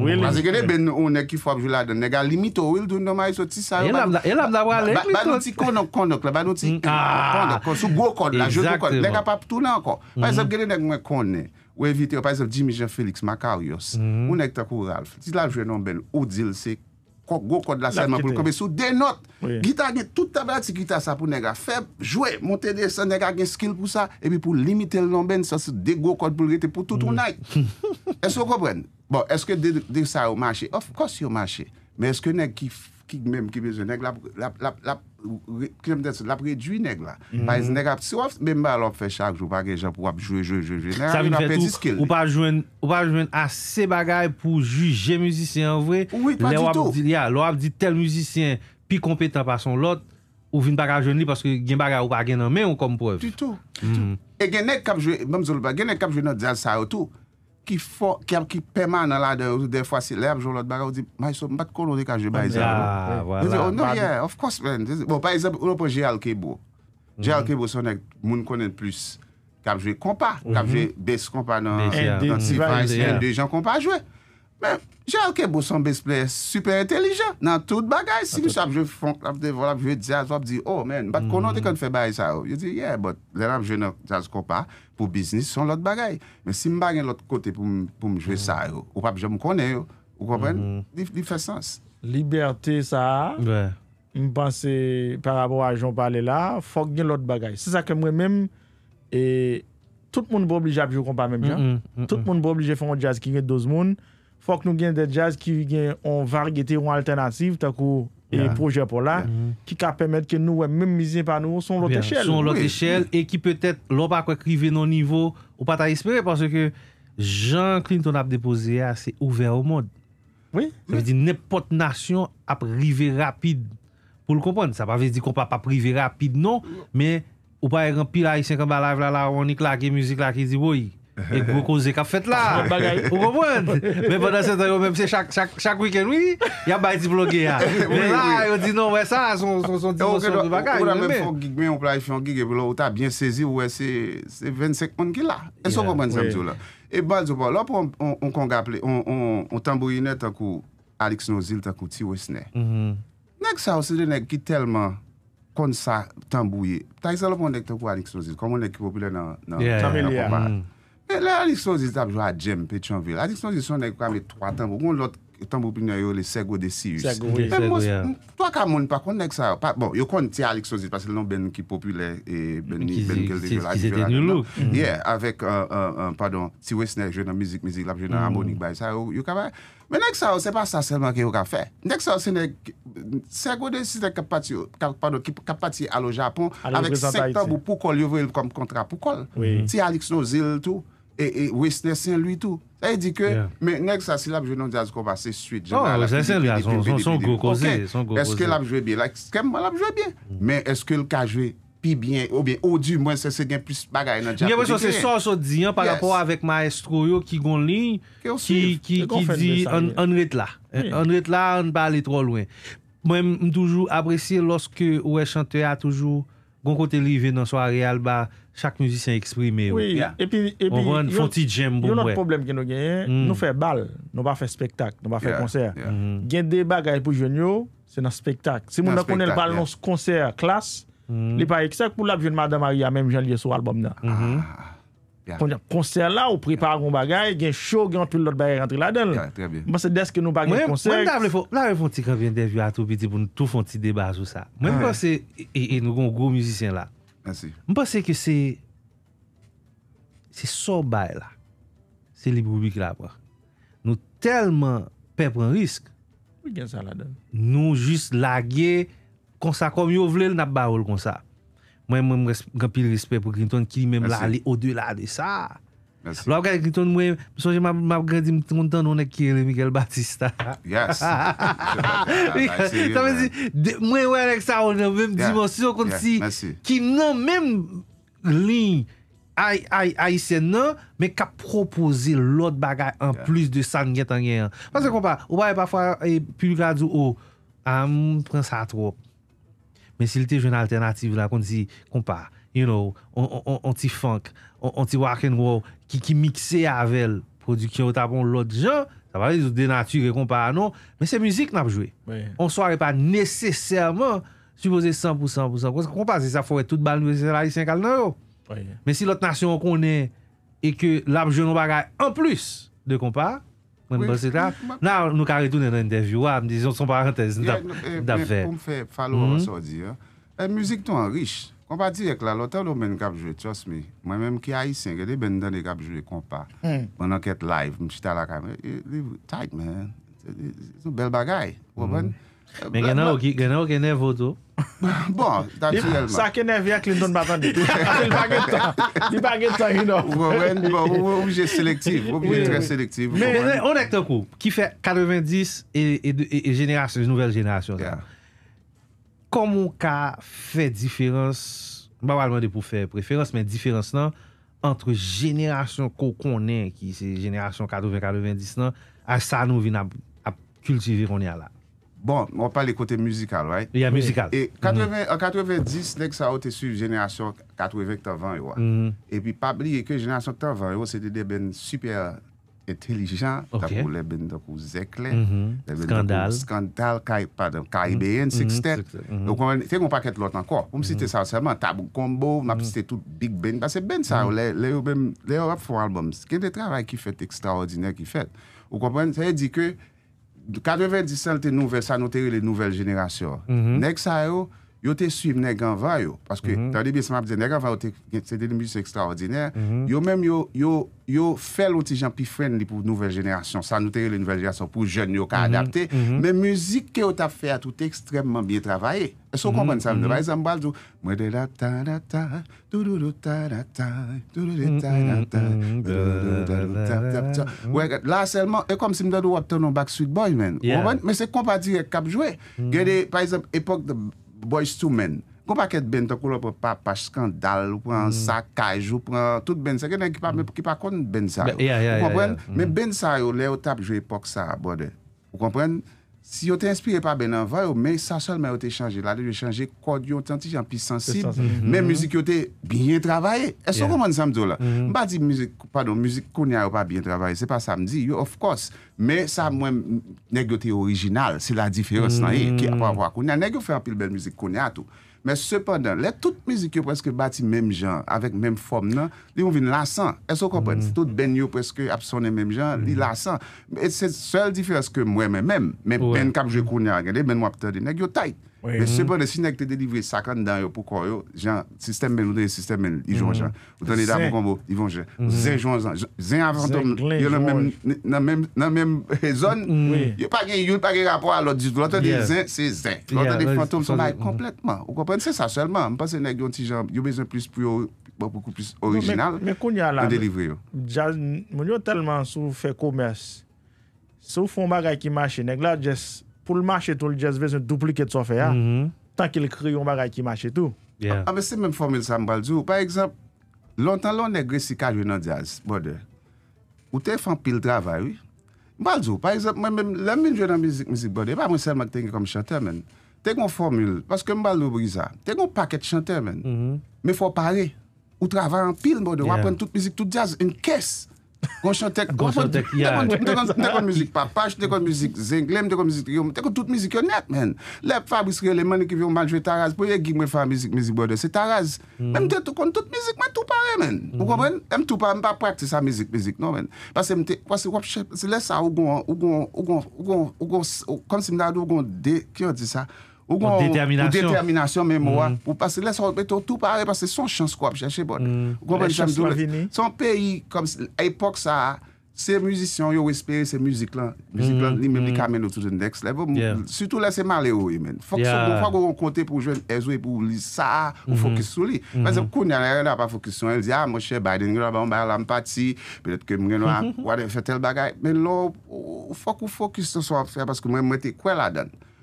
An El av la wale kli to. Ba nou ti konon konok la. Ba nou ti konon konok la. Sou go kod la. Jeu go kod. Nega pa ptou nan kon. Paris ap gwenen ek mwen konen. Ou evite yo. Paris ap Jimmy Jean-Felix Macarius. Mm-hmm. Ou nek takou Ralph. Ti la jwe nan ben. Ou dil se. Kok go kod la selman pou l'kome. Sou denot. Gita ge. Tout tabat si gita sa pou nega. Feb. Jwe. Monte de san nega gen skill pou sa. Ebi pou limite nan ben. Sos de go kod pou l'gite. Pou tout ou nay. Eso ko pren. Bon. ki mèm ki mèjè nèk, l ap rejoui nèk la. Pa e zè nèk ap sè wap, mèm ba l wap fè chak, wap jouè, jouè, jouè, jouè, ou pa jouèn asè bagay pou joujè müzisyen wè, l wap di tel müzisyen pi kompetan pa son lot, ou vin bagay jouni, paske gen bagay ou pa gen nan men ou kompwèv. Di tou. E gen nèk kap jouè, mèm zè l wap, gen nèk kap jouè nan djan sa wotou, ki fò, ki ap ki pèman nan la de ou de fwa silèp jò lòt baga ou di ma yon so mat konon de ka jwè ba yon zè bon pa yon zè ou lò po G.L. Kebo mhm. G.L. Kebo son ek moun konen plus kap jwè kompa kap jwè bes kompa nan si fwa si yon de jan kompa jwè Men, jè alke bo son besple super intelijan nan tout bagay. Si mè sa ap jè fon, ap devon ap jè jazz, ap di, oh men, bat konon de kon fè bagay sa ou. Yè, bot, lè nan ap jè nou jazz kompa, pou bisnis son lot bagay. Men si m bagay lot kote pou m jè sa ou, ou pap jè m konen ou, ou kompen, li fè sens. Liberté sa a, m panse par abou a joun pale la, fok gen lot bagay. Se sa ke mwen men, tout moun bo oblije ap jè kon pa men mjen, tout moun bo oblije fon jazz ki gen doz moun, Fok nou gen de jazz ki gen on vargete ou an alternatif takou e proje pou la, mm-hmm. ki ka pemet ke nou wè mèm mizien pa nou son lot e chèl. Son lot e chèl, e ki pètèt lò pa kwa krive nou nivou ou pa ta espere, parce ke Jean Clinton ap depose a, se ah, ouven ou mod. Oui. Se di nepote nasyon ap rive rapide pou l'kompon. Sa pa ve di kon pa pa rive rapide non, men ou pa e rampi la, i senk an ba la, vla la, on y klake, muzik la, ki di boyi. E kou konze ka fet la. Ou konpwèd. Mè vè nan se tan yo mèm se chak wikèn wè. Ya bay ti vlogè ya. Mè la yo di nou wè sa. Son di monson kou bagay. Ou rame fò gig mè yon play fè yon gig. E pè lou ou ta bèn sezi wè se 25 moun ki la. E so konpwèd zanpjou la. E bèl zoupò. Lò pou an konga aple. On tambouye ne takou Alex Nozil takou ti wè sne. Mm-hmm. Nèk sa ou se de nek ki telman kon sa tambouye. Ta yè sa lò pou an nek takou Alex Nozil. Kou moun nek ki popile Lè Alix Nozil tap jwa a djem pe chanve. Alix Nozil son nek kwa me 3 tambou. Goun lot tambou pinyo yo le Sego de Sirius. Sego de Sirius, ya. To ak amoun pakoun, nek sa, bon, yo kon ti Alix Nozil, pasil non ben ki popule, e ben gen de jola. Kizite Nulu. Ye, avek, pardon, ti wesne, jwen nan mizik, mizik lap, jwen nan mm. harmonik, bayi. Sa yo, yo kaba. Men nek sa, se pa sa selman ki yo ka fe. Nek sa, se nek, Sego de Sirius nek kapati, pardon, ki kapati alo Japon, avek sektab ou poukol, yo vwe el kom kontra poukol E wè s'nesen luitou. E di ke, non, men nèk sa silap jwè nan jaz koba, se suite. Non, nan jaz koba, son gokoze. Ok, eske lap jwè bi, lak kem man lap jwè bi. Men eske lka jwè pi bi, ou bi, ou di mwen se se gen plus bagay nan jaz kobi. Nye wè so se son so di, par rapport avèk maestro yo ki gon lini, ki di an wet la. An wet la, an ba li tro lwen. Mwen mdoujou apresye loske wè chante a toujou, Gon kote li ve nan swa real ba, chak mouzisyen eksprime yo. Oui, epi, epi, yon nan problem gen nou genye, mm. nou fe bal, nou ba fe spektak, nou ba fe konser. Gen de bag a epou jen yo, se nan spektak. Se moun nan konen bal nan konser klas, mm-hmm. li pa eksek pou lap jen Madame Marie a menm jen liye sou albom nan. Mm-hmm. Ah. Konjen konser la ou pripa kon bagay, gen show gen tout lot bagay rentri la den. Mwen se deske nou bagay konser. Mwen avle fò, la revonti kon ven devyo ato piti pou nou tou fònti deba sou sa. Mwen mwen ah. pense, e, e nou kon gwo mjusisyen la, mwen pense ke se so bay la, se li poubik la apwa. Nou telman pep ren risk, nou jist lage konsa kom yo vlel nap ba oul konsa. Mwen mwen mwen gampil rispe pou Grinton ki li menm la li o de la de sa. Lo ap gade Grinton mwen, mwen sonje mwen ap gade di mwen ton non e kere Miguel Batista. Yes. Ta men si mwen wè lèk sa onè mwen dimonsyon kon si ki nan menm lin a yi sen nan, men ka propose lout bagay an plus de san gèt an gen. Pan se kompa, mm. wè pa fwa e pulika di ou, oh, a ah, mwen pren sa tro. Men si li te jwen alternatif la kon ti kompa, you know, anti-funk, anti-rock'n'roll, ki ki mikse yavel produksyon o tapon lot jen, sa va li sou dena ti re kompa anon, men se mizik nan ap jwe. On soare pa neseserman supose 100% pou 100%. Kon pa se sa fowet tout bal nou e se la li 5 al nan yo. Men si lot nasyon konen e ke la ap jwen nou bagay an plus de kompa... Mwen bas se ta, nan nou kare doon en an interview wap, mwen dizyon son parantez, mwen da ve. Eh, mwen pou mwen fe falo wan sa di yo, eh, mwen mouzik ton an riche. Kwa mwen pa diye kla, lotal ou mwen kapjouye, trust me, mwen hmm. mwen mwen ki a yi senge, mwen nan ket live, mwen chita la kam, mwen mwen, tait men, bel bagay, wap an. Men genan bon, ou genen votou Bon, dantilèlman Sa genen vi a Clinton batan ditou Di bagetan, di bagetan Ou mwen, ou mwen ouje selektiv Ou mwen tre selektiv On ek te kou, ki fè 90 E generasyon, nouvel generasyon Komo ka fè Diferans Mba wal mwen de pou fè preferans Men diferans nan Antre generasyon kou konen Generasyon 90-90 nan A sa nou vin ap kultivir Oni ala Bon, ou pa li kote musikal, right? Ya, musikal. Mm-hmm. En 90, lek sa ou te su jenasyon 80-90 yo, epi pa bli, ekwe jenasyon 80-90 yo, se te de ben super entelijant, tabou le ben takou zekle, skandal, karibeyen, sekstet. Ou kompwen, te kon pa ket lot anko. Ou msite sa ou selman, tabou kombo, mapiste mm-hmm. tout big ben, ba se ben sa ou le ou ap fwo alboms. Gen de travay ki fet ekstraordinèr ki fet. Ou kompwen, se ye di ke, 90% te nouve, sa nou teri le nouvel jenerasyon. Next a yo... yo te suiv nek ganva yo, paske, mhm. ta di biye sa map diye, nek ganva yo te, se di di mjisi ekstraordina, mhm. yo menm yo, yo, yo fel oti jan pi fren li pou nouvel jenasyon, sa nou teri le nouvel jenasyon, pou jen yo ka mhm. adapte, men mjizik ke yo ta fe atout, ekstremman biye travaye, se yo kompani sa, mwen mbal diyo, mwen de la ta da ta, do do do ta da ta, do do de ta da ta, do do do ta da ta, wè, la selman, e kom si mdado wap tonon bak sweet boy men, ou mwen, men se kompani dire Boys to men. Kou pa ket bento kou lop mm. pa, pa skandal, pou an sakaj, pou an tout bento. Kènen kipa kon bento mm. sa yo. Mè bento sa yo, lè yo tap jwe pok sa, bode. Ou kompren? Si yo te inspire pa ben nan va yo, men sa sol men yo te chanje. La de yo chanje kwa diyo tanti jan pi sensib, men müzik mm-hmm. yo te byen travaye. E so koman ni sa mdou la. Mba di müzik, pardon, müzik konya yo pa byen travaye. Se pa sa mdou, yo of course, men sa mwen neg yo te orijinal. Se la diferos mm-hmm. nan yi, ki apwa wakounya. Neg yo fè apil bel müzik konya tou. men sepadan, le tout mizik yo preske bati mem jan, avèk mem fòm nan, li yon vin lasan. Eso kompèt? Tout ben yo preske ap sonen mem jan, li lasan. E se sol difers ke mwen men men, men kak je koun ya gade, men wap te dene, yo tayt. Mwen sepon de si nek te delivre 50 dan yo pou kwa yo, jan, sistem men ou denye sistem men, ijon jan. Ou tani dam ou konbo, ijon jan. Zen jon zan. Zen an fantom, yo nan menm, nan menm, nan menm, zon, yo pa gen yon, pa gen rapor alot dis, loutan de zen se zen. Loutan de fantom se lai kompletman. Ou kompenn, se sa selman. Mwen pas se nek yon ti jan, yo bezon pwis pwis orijinal, te delivre yo. Mwen yo telman sou fe koumers. Sou fon magay ki mashen, nek la jes. pou l'mache tou l'jazz ve se duplike tso fè ya, tan ki l'kri yon baray ki mache tou. A me se men fomil sa mbaldou, par ekzamp, lontan lò nè gresika jwen nan jazz, bode, ou te fè an pil drava, oui, mbaldou, par ekzamp, mwen men lèm mwen jwen nan mizik mizik bode, mwen se mwen tenge kom chante men, tenge mwen fomil, paske mbaldou brisa, tenge mwen paket chante men, men mm-hmm. fò pare, ou drava an pil bode, wapren tout mizik, tout jazz, mwen fò pare, mwen fò pare, Gon chantek, gon chantek ya. M dekon müzik papache, m dekon müzik zengle, m dekon müzik yon net men. Lèp fabriske, lè mèni ki vyon manjwe taraz, pouye gig mwen fwa mizik mizik bwode, se taraz. M dekon m tut mizik, m a tou pare men. M tou pare, m pa praktise sa mizik mizik non men. Pase m te, kwa se wapche, se lè sa, ou gon, ou gon, ou gon, ou gon, ou gon, kon simnado, ou gon de, kyo di sa. Ou gwen ou determinasyon mè mè wè. Ou mm. pase, lè son beto, tout pare, pase son chans kwa ap chèche bon. Son peyi, mm. mm. mm-hmm. mm-hmm. a epok sa, se müzisyon yo wespè, se müzik lan, müzik lan, li mè mè di kamè nou tout ndeks lè. Sütou lè se mè lè wè wè men. Fòk sou, fòk ou fòk ou an konte pou jwen ezwe, pou li sa, ou fòk isou li. Mè se mè kou nyanè, yon ap ap fòk isou, el di, a, mò chè Biden, yon ap ap mbaya l'ampati, pèlet ke mwen wè fè tel bagay. Mè lò, fòk ou fò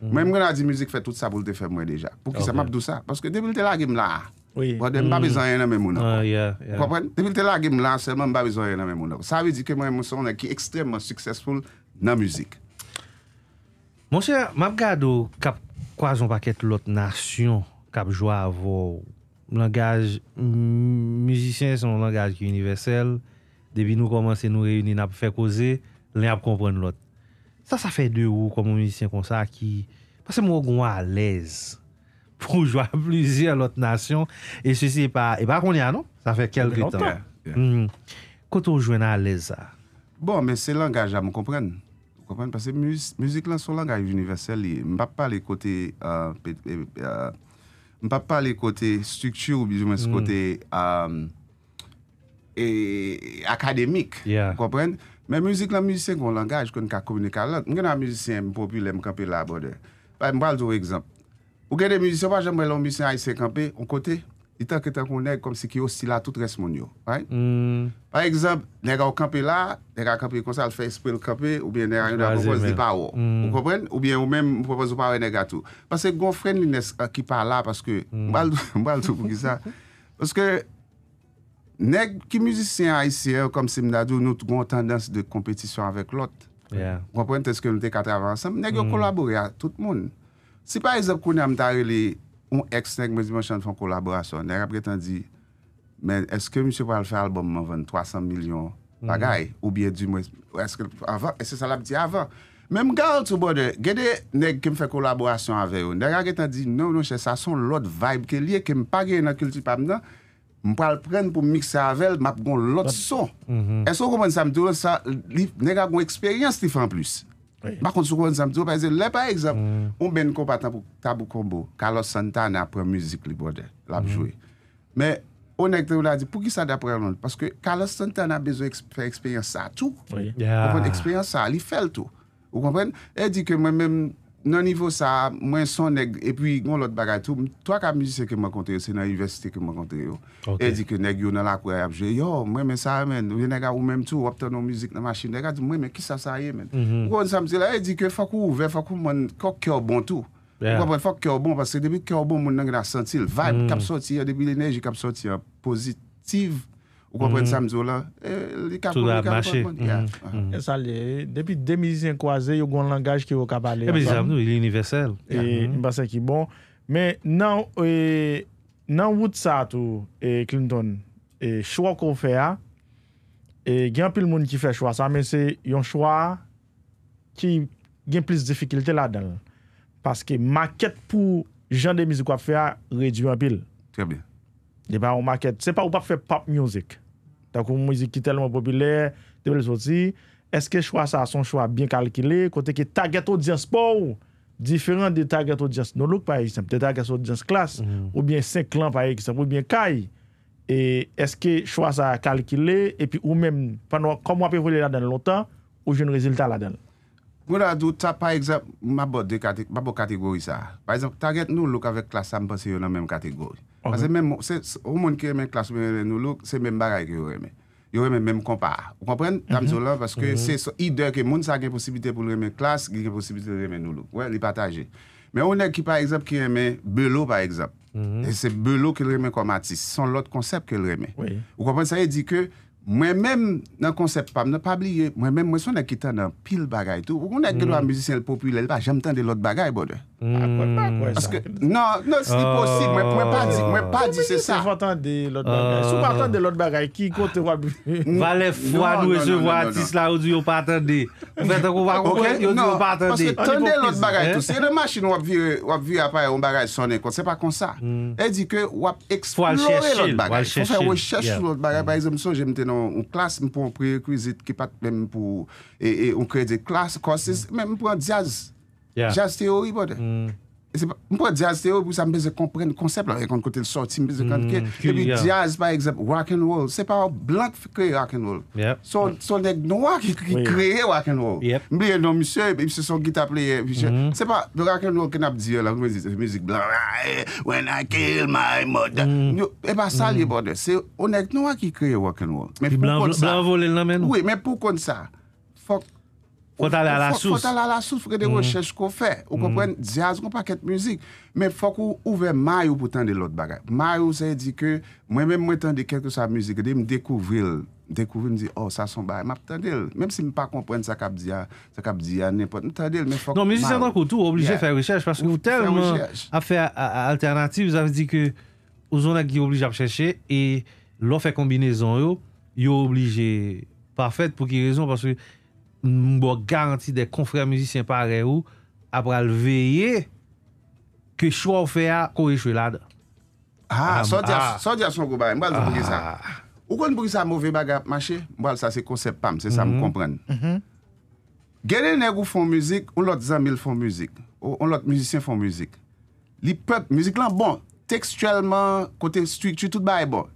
Mhm. Mwen mwen a di mouzik fè tout sa pou lte fè mwen deja. Pou ki se map dousa. Paske debil te lagim la, mwen dè mba bizanye nan mwen moun akwa. Ah, debil te lagim la, se mwen mba bizanye nan mwen moun akwa. Sa vi di ke mwen mousanye ki ekstremman suksesful nan mouzik. Monsen, map gado kap kwa zon paket lout nasyon kap jwa avou langaj mouzisyen, son langaj ki universell, debi nou komanse nou reyouni na pou fè koze, len ap kompren lout. Sa sa fe de ou kon moun mou mouzikyen kon sa ki... Pase moun hmm. o goun an alèz pou jwa plizir lot nasyon. E sisi e pa kon ya nou. Sa fe kelk etan. Koto jwen an alèz sa? Bon, men se langaj a moun kompren. Kompren, pase mouzik lan son langaj yon universelle. Mwen pa pa le kote... Mwen pa pa le kote stiktyou, bi joun mwen se kote akademik. Kompren? Men mouzik la mouzisyen goun langaj kon ka koumine ka lak. Mwen gen a mouzisyen m poubile m kampi la abode. Pa mbaldou ekzamp. Ou gen de mouzisyen, wajan mwen loun mouzisyen a yise kampi, on kote, itan ketan kon neg kom se ki yo stila tout resmon mm. yo. Par ekzamp, nega w kampi la, nega w kampi konsal, fè esprin w kampi, ou bien nega w mwaz di pa w. Ou kompren? Ou bien w mwaz di pa w nega tou. Pase goun fren li nes ki pa la, paske mbaldou kou gisa. Paske, Nèk ki müzisyen a isi e, kom si m dadou, nou t'gon tendans de kompetisyon avèk lot. Kompren te sken nou te kat avansan, nèk yo kolaborè a tout moun. Se pa e zèp kounè amtare li, ou ekstèk mèzimè chan fè kolaborasyon, nèk ap gètan di, mè, eske mè chèp wè al fè albòm mè vèn 300 milyon bagay, ou bè di mwè, eske sa l'abdi avan. Mè m gèl t'ou bode, gèdè nèk kem fè kolaborasyon avè ou, nèk ap gètan di, nou, nou, chè, Mpwa l pren pou mikse avel, ma pou kon lot son. E so konpon samtou, li nega kon eksperyans li fan plus. Ma konpon samtou, pa e ze le pa ekzamp, ou men kompa tabou kombo, Kalos Santa na apren müzik li borde, lapjouye. Mhm. Me, o neg te ou la di, pou ki sa da apren lond? Paske Kalos Santa na bezou eksperyans sa tou. Konpon eksperyans sa, li fel tou. Ou konpon? E di ke mwen men mwen, nan nivou sa, mwen son neg, epwi mwen lot bagay tou, twa ka musike keman konteyo se nan yuvesite keman konteyo e di ke neg yon nan lakwe apje, yo mwen men sa men, mwen neg a ou men tou wapte nou musik nan machin, neg a di mwen men kisa sa ye men mwen mhm. sa mse la, e di ke fok ou fok ou mwen kok kyo bon tou fok kyo bon, parce debi kyo bon mwen nan gen a senti l vibe, mhm. kap soti debi le neji, kap soti, pozitiv Ou gwa pren mm. sam zo la. Tou da ap mache. Depi 2016 kwa ze, yo gwen langaj ki yo kap ale. Depi 2017, yo l'iniversel. Mba se ki bon. Men nan wout sa to, Clinton, chwa kon fe a, gen apil moun ki fe chwa sa, men se yon chwa ki gen plis defikilite la den. Paske maket pou jan de mizi kon fe a, rejye anpil. Se pa ou pa fe pop music. Takou mou mouzi ki telman popile, tebele soti, eske chwa sa son chwa bin kalkile, kote ke taget ou diens pou, diferent de taget non mm-hmm. ou diens, nou luk pa yi sem, de taget ou diens klas, ou bin 5 lan pa yi sem, ou bin kay, e eske chwa sa kalkile, e pi ou men, kom wap e vole la den loutan, ou jen rezultat la den. Gou la do, ta pa ekzap, mabot de kategori sa, pa ekzap, taget nou luk avek klas sa mpase yo nan menm kategori, Ou moun ki remen klas pou remen nou louk, se men bagay ki remen. Yon remen men m kompa. Ou kompren, dam zola, paske se so ide ke moun sa gen posibite pou remen klas, gen posibite remen nou louk. Ouè, li pataje. Men ou ne ki par eksept ki remen belou par eksept. Se belou ki remen kom atis, son lot konsep ki remen. Ou kompren, sa ye di ke mwen men nan konsep pa mnen pa bliye, mwen men mwen son ne kitan nan pil bagay tou. Ou moun ne ki do an mizisyen l popule, jem tan de lot bagay bo dey. Non, non, si n'y posik Mwen pa di, mwen pa di, se sa Sou partan de l'ot bagay Ki kote wap Vale fwa nou e se vwa atis la ou di ou partan de Ou vete kou wap kwen, ou di ou partan de Non, parce tande l'ot bagay Se yon machin wap vi apay ou bagay sonen Se pa kon sa E di ke wap eksplore l'ot bagay Fwa fwa wacheche sou l'ot bagay Par exemple son jemite nan ou klas Mwen pou an prekwizit ki pat Mwen pou an krede klas Mwen pou an diaz Jazz teori bode. Mpo jazz teori pou sa mbeze kompren konsep la. E kon kote l sorti mbeze kanke. E bi jazz pa eksept, rock'n'roll. Se pa wak blan k kreye rock'n'roll. Son ek nou wak k kreye rock'n'roll. Mbiye nou misye, misye son gita pleye. Se pa wak'n'roll ken ap diyo la. Mbezi, mbezi blan. When I kill my mother. Mm. E ba mm. sali bode. Se on ek nou wak k kreye rock'n'roll. Men pou kon sa. Blan volen la men. Men pou kon sa. Fok. Fote ala la souse. Fote ala la souse mm. mm. fokè de rechèche kò fè. Ou kompwen, diya, zi kompwen ket müzik. Men fok ouve may ou pote an de lout bagay. May ou se di ke, mwen men mwen tande ket kèkou sa müzik, de mdekouvril. Dekouvril mdi, oh sa son bagay. Mp tade l, menm si m pa kompwen sa kap diya, sa kap diya, nèpot, mp tade l. Non, men jisè an kò tou, ou obligè fè rechèche. Fè rechèche. A fè alternatif, zavè di ke, ou zonè ki ou obligè ap chèche, e lò fè kombine Mbo garanti de konfrè müzisyen pa re ou A pral veye Ke chwa ou fe a kore chwe lad Ha, ah, ah, ah. sot di a son kou ba Mbo al zou brisa Ou kon brisa mou ve bag ap mache Mbo al sa se konsep pam, se sa mou mhm. kompren mhm. Gede neg ou fon müzik On lot zan mil fon müzik On lot müzisyen fon müzik Li pep müzik lan bon Tekstuelman, kote strictu tout ba e bon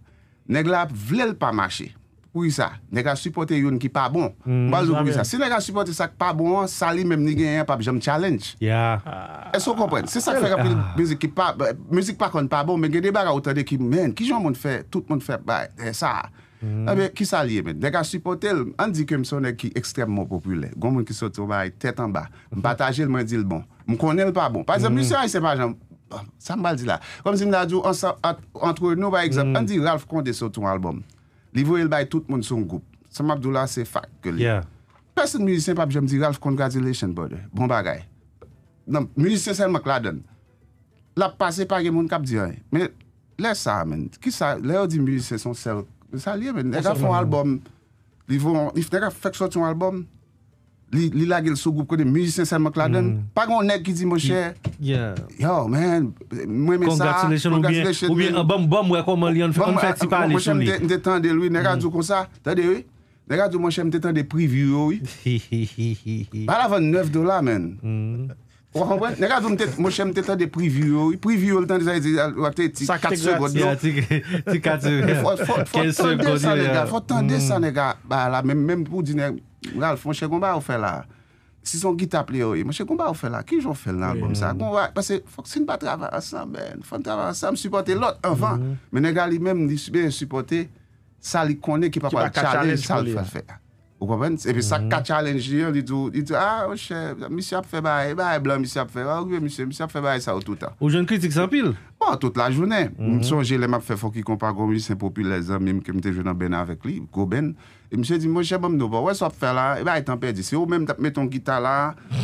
Neg la vlel pa mache Ou yi sa? Nèk a supporte yon ki pa bon. Mwal lou pou yi sa. Si nèk a supporte sa ki pa bon, sali mèm ni genyen pa bi jom challenge. Ya. E so kompren. Se sa fèk apri müzik ki pa bon. Müzik pa konn pa bon, mwen genye debar a otan de ki men, ki joun moun fè, tout moun fè, bè, sa. Mwen mwen ki sali e men. Nèk a supporte l, an di ke m sonè ki ekstrem moun popule. Gon moun ki sotou mwen ay tèt an ba. M batajè l mwen di l bon. M konè l pa bon. Par exemple, lisyon ay sema jom. Sa m bal di la. Kom Li vo el bay tout moun son goup. Sam Abdullah se fak ke li. Pese de mouzise pap, jem di, Ralph, congratulations, brother. Bon bagay. Non, mouzise sel Mcladden. Lap pase pa gen moun kap di an. Men, lè sa men. Ki sa, lè ou di mouzise son sel? Sa li men. Eka foun albom. Li vo, if neka fèk sot yon albom, Li lage l sou goup kwen de moujisin San Mokladen. Hmm. Pag moun ek ki di moun chè, yo men, mwen mè sa, mwen mè chè dmè. Ou bèm bèm wèk wèk wèk moun li an fèm fèm ti panè chè dmè. Moun chè mè tè tèndè l wè, nega djou kon sa, tèdè wè. Nega djou moun chè mè tè tèndè privi wè wè. Bal avan 9 dola men. Musè ou mwen mwen te priviyo e priviyo lon tan de zan alwate tiv yon anything ikon. Fos tan de san lele mi ak me diri mwen che kou ba wie diy ap. Vi se se kou ba w Carbonika, kou mwenNON check api lèi. Fok se nkwa travara san men...fok ti travara san an supporte inlyot enfin mi lal ele mwen ben znaczy suport insan yon koni iké pa pa kajan mi birthè koni wizardous Ou konwen, sebe sa mhm. ka chalengyen di tou, di tou, a, ah, ouche, misi ap febae, bae blan, misi ap febae, ouke, misi ap febae sa ou touta. Ou jen kritik sa pil? Ou bon, a tout la jounen. Mhm. M sonje lè map fè fò ki kompa gòm jisè populèzèm mèm kèm te jwè nan bè nan avèk li, gò bèn. E m sè di, mò chè bòm nou bò, bon, wè sò p fè la? E bè a y e tan pè di, se ou mèm tap mè ton gita la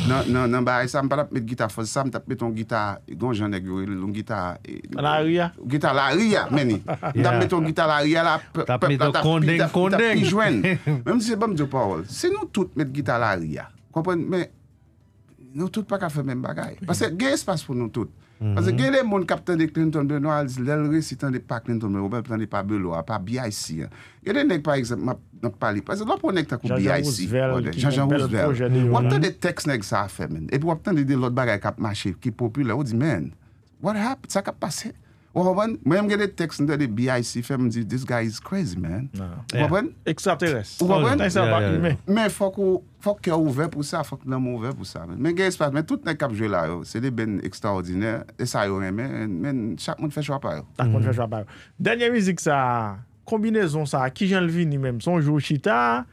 nan bè a y sa, m pè tap mè ton gita fò, sa m tap mè ton gita, e gong janè gyo, e loun gita... Gita la ria, meni. Tap mè ton gita la ria la, pèp la ta fp, tap fp jwen. Mèm di se bòm di ou pò, se nou tout mèt gita la Mhm. Pazè gen lè moun kapten de Clinton-Benoit, lè lè si tan de pa Clinton-Benoit, ou bel plan de pa BELOI, pa BIC. Gen lè nèk pa eksept, nòk pali, pazè lòp wè nèk ta kou BIC. Jan Jan Roussevel, wap tan de teks nèk sa a fè men. Epi wap tan de de lòt bagay kap mache ki popüler, ou di men, what happened? Sa kap pase? Ou wabon, mwen mge de tekst nde de BIC, fè mwen di, this guy is crazy, man. Ou wabon? Ekstra teres. Ou wabon? Men fok kè ouve pou sa, fok lèm ouve pou sa, men. Men gen espat, men tout ne kap jwe la yo, se de ben ekstra ordine, e sa yo men, men, chak moun fè chwa pa yo. Tak moun fè chwa pa yo. Danyan mizik sa, kombinezon sa, ki jen lvi ni men, son jou Chita...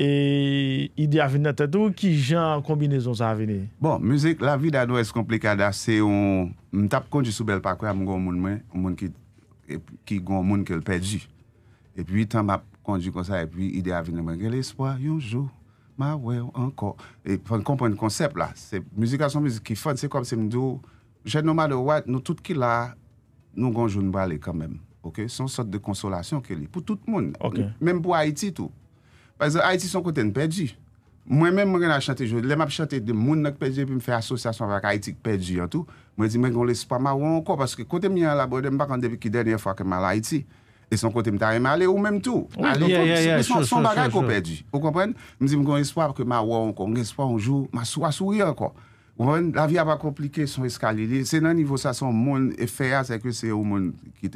E ide avine tato ou ki jen kombinezon sa avine? Bon, muzik, la vida nou es komplika da. Se m tap kondi sou bel pakwe am m goun moun mwen, m moun ki goun moun ke l pedji. E pi tan m ap kondi kon sa, e pi ide avine mwen ke l espwa, yonjou, ma wew, anko. E fon kompon konsep la. Se muzik ason muzik ki fon, se kom se m dou, jen nou made wad nou tout ki la, nou goun joun bale kamem. Ok, son sot de konsolasyon ke li. Po tout moun, menm pou Haiti tou. Aiti son konten pedji. Mwen men mwen gen a chante jo. Lem ap chante de moun nèk pedji pi mwen fè asosyasyon vèk Aiti pedji an tou. Mwen di men gen l'espoi ma wè an kon. Paske konten mi an la bodem bakan debi ki denye fwa keman l'Aiti. E son konten mi ta remale ou menm tou. A, don kon, son bagay kon pedji. Ou kompren? Mwen di men gen l'espoi wè an kon. Gen l'espoi wè an jou. Ma sou a sou riyan kon. Mwen, la vi a wè komplike son eskalili. Se nan nivou sa son moun, e fè a se ke se ou moun ki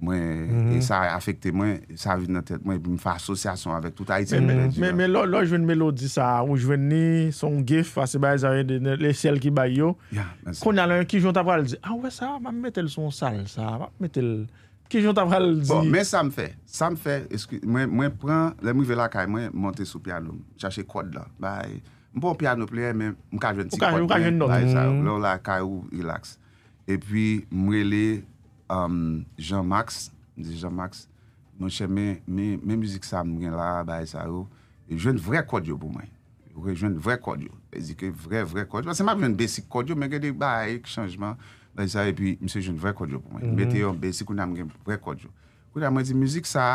Mwen, mhm. e sa afekte mwen, sa vi nan tet, mwen e mwen fwa asosyasyon avèk touta iti mèlè di. Mè lò, lò jwen melodi sa, ou jwen ni, son gif, ase bay zaryen de lè sèl ki bay yo. Ya, mwen sè. Kon alè, kijon ta vwal di, a ah, wè sa, mwen metel son sal sa, mwen metel, kijon ta vwal di. Bon, mè sa m fè, sa m fè, eski, mwen pran, lè mou ve la kaj, mwen monte sou piano, chache kod la, bay, mwen bon pou piano pleye, mwen kajwen ti kod, bay, sa, lò la kaj ou ilaks. E pi, mwen lè... Jean Max mwen cheme men mwen mouzik sa mwen gen la bae sa yo, e jwen vre kodyo pou mwen. Jwen vre kodyo. E zike vre vre kodyo. Sem ap ven besi kodyo, men gen de bae, k chanjman. E pi mwen se jen vre kodyo pou mwen. Mwen te yon besi kwen am gen vre kodyo. Kwen am mwen zi mouzik sa,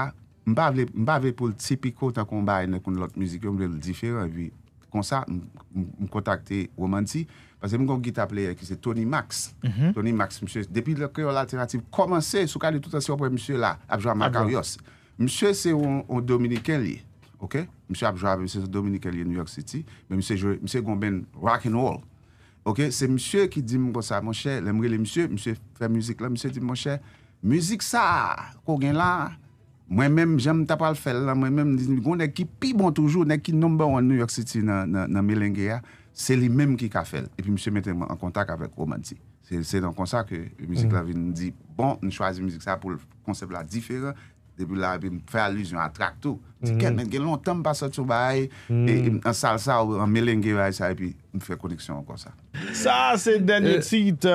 mba ve pou l tipiko ta kon bae, ne kon lot mouzik yo mwen l diferyon. E kon sa m kontakte waman ti. Pase mwen kon gita pleye ki se Tony Max. Mhm. Tony Max, msye, depi lè kreol alternatif, komanse sou kade tout anse opre msye la, Abjwa Magarios. Msye se ou Dominique Kelly. Ok? Msye Abjwa, msye Dominique Kelly, New York City. Msye Gouben, Rock'n'Roll. Ok? Se msye ki di mwen kon sa, mwen chè, lè mwen li msye, msye fè müzik la, msye di mwen chè, müzik sa, kou gen la. Mwen men, jèm tapal fel la, mwen men, mwen di mwen kon, mwen ek ki pi bon toujou, mwen ek ki noumbe ou c'est lui-même qui a fait. Et puis, monsieur mettait en contact avec Romanti. C'est donc comme ça que la musique la -hmm. dit, bon, nous choisissons musique ça pour le concept là différent, epi la, epi m fè aliz yon atrak tou. Mhm. Ti ken men gen lontan m basa chouba ay, mhm. en e, salsa ou en melengi vay sa, epi m fè koneksyon akon sa. Sa, se den yot sit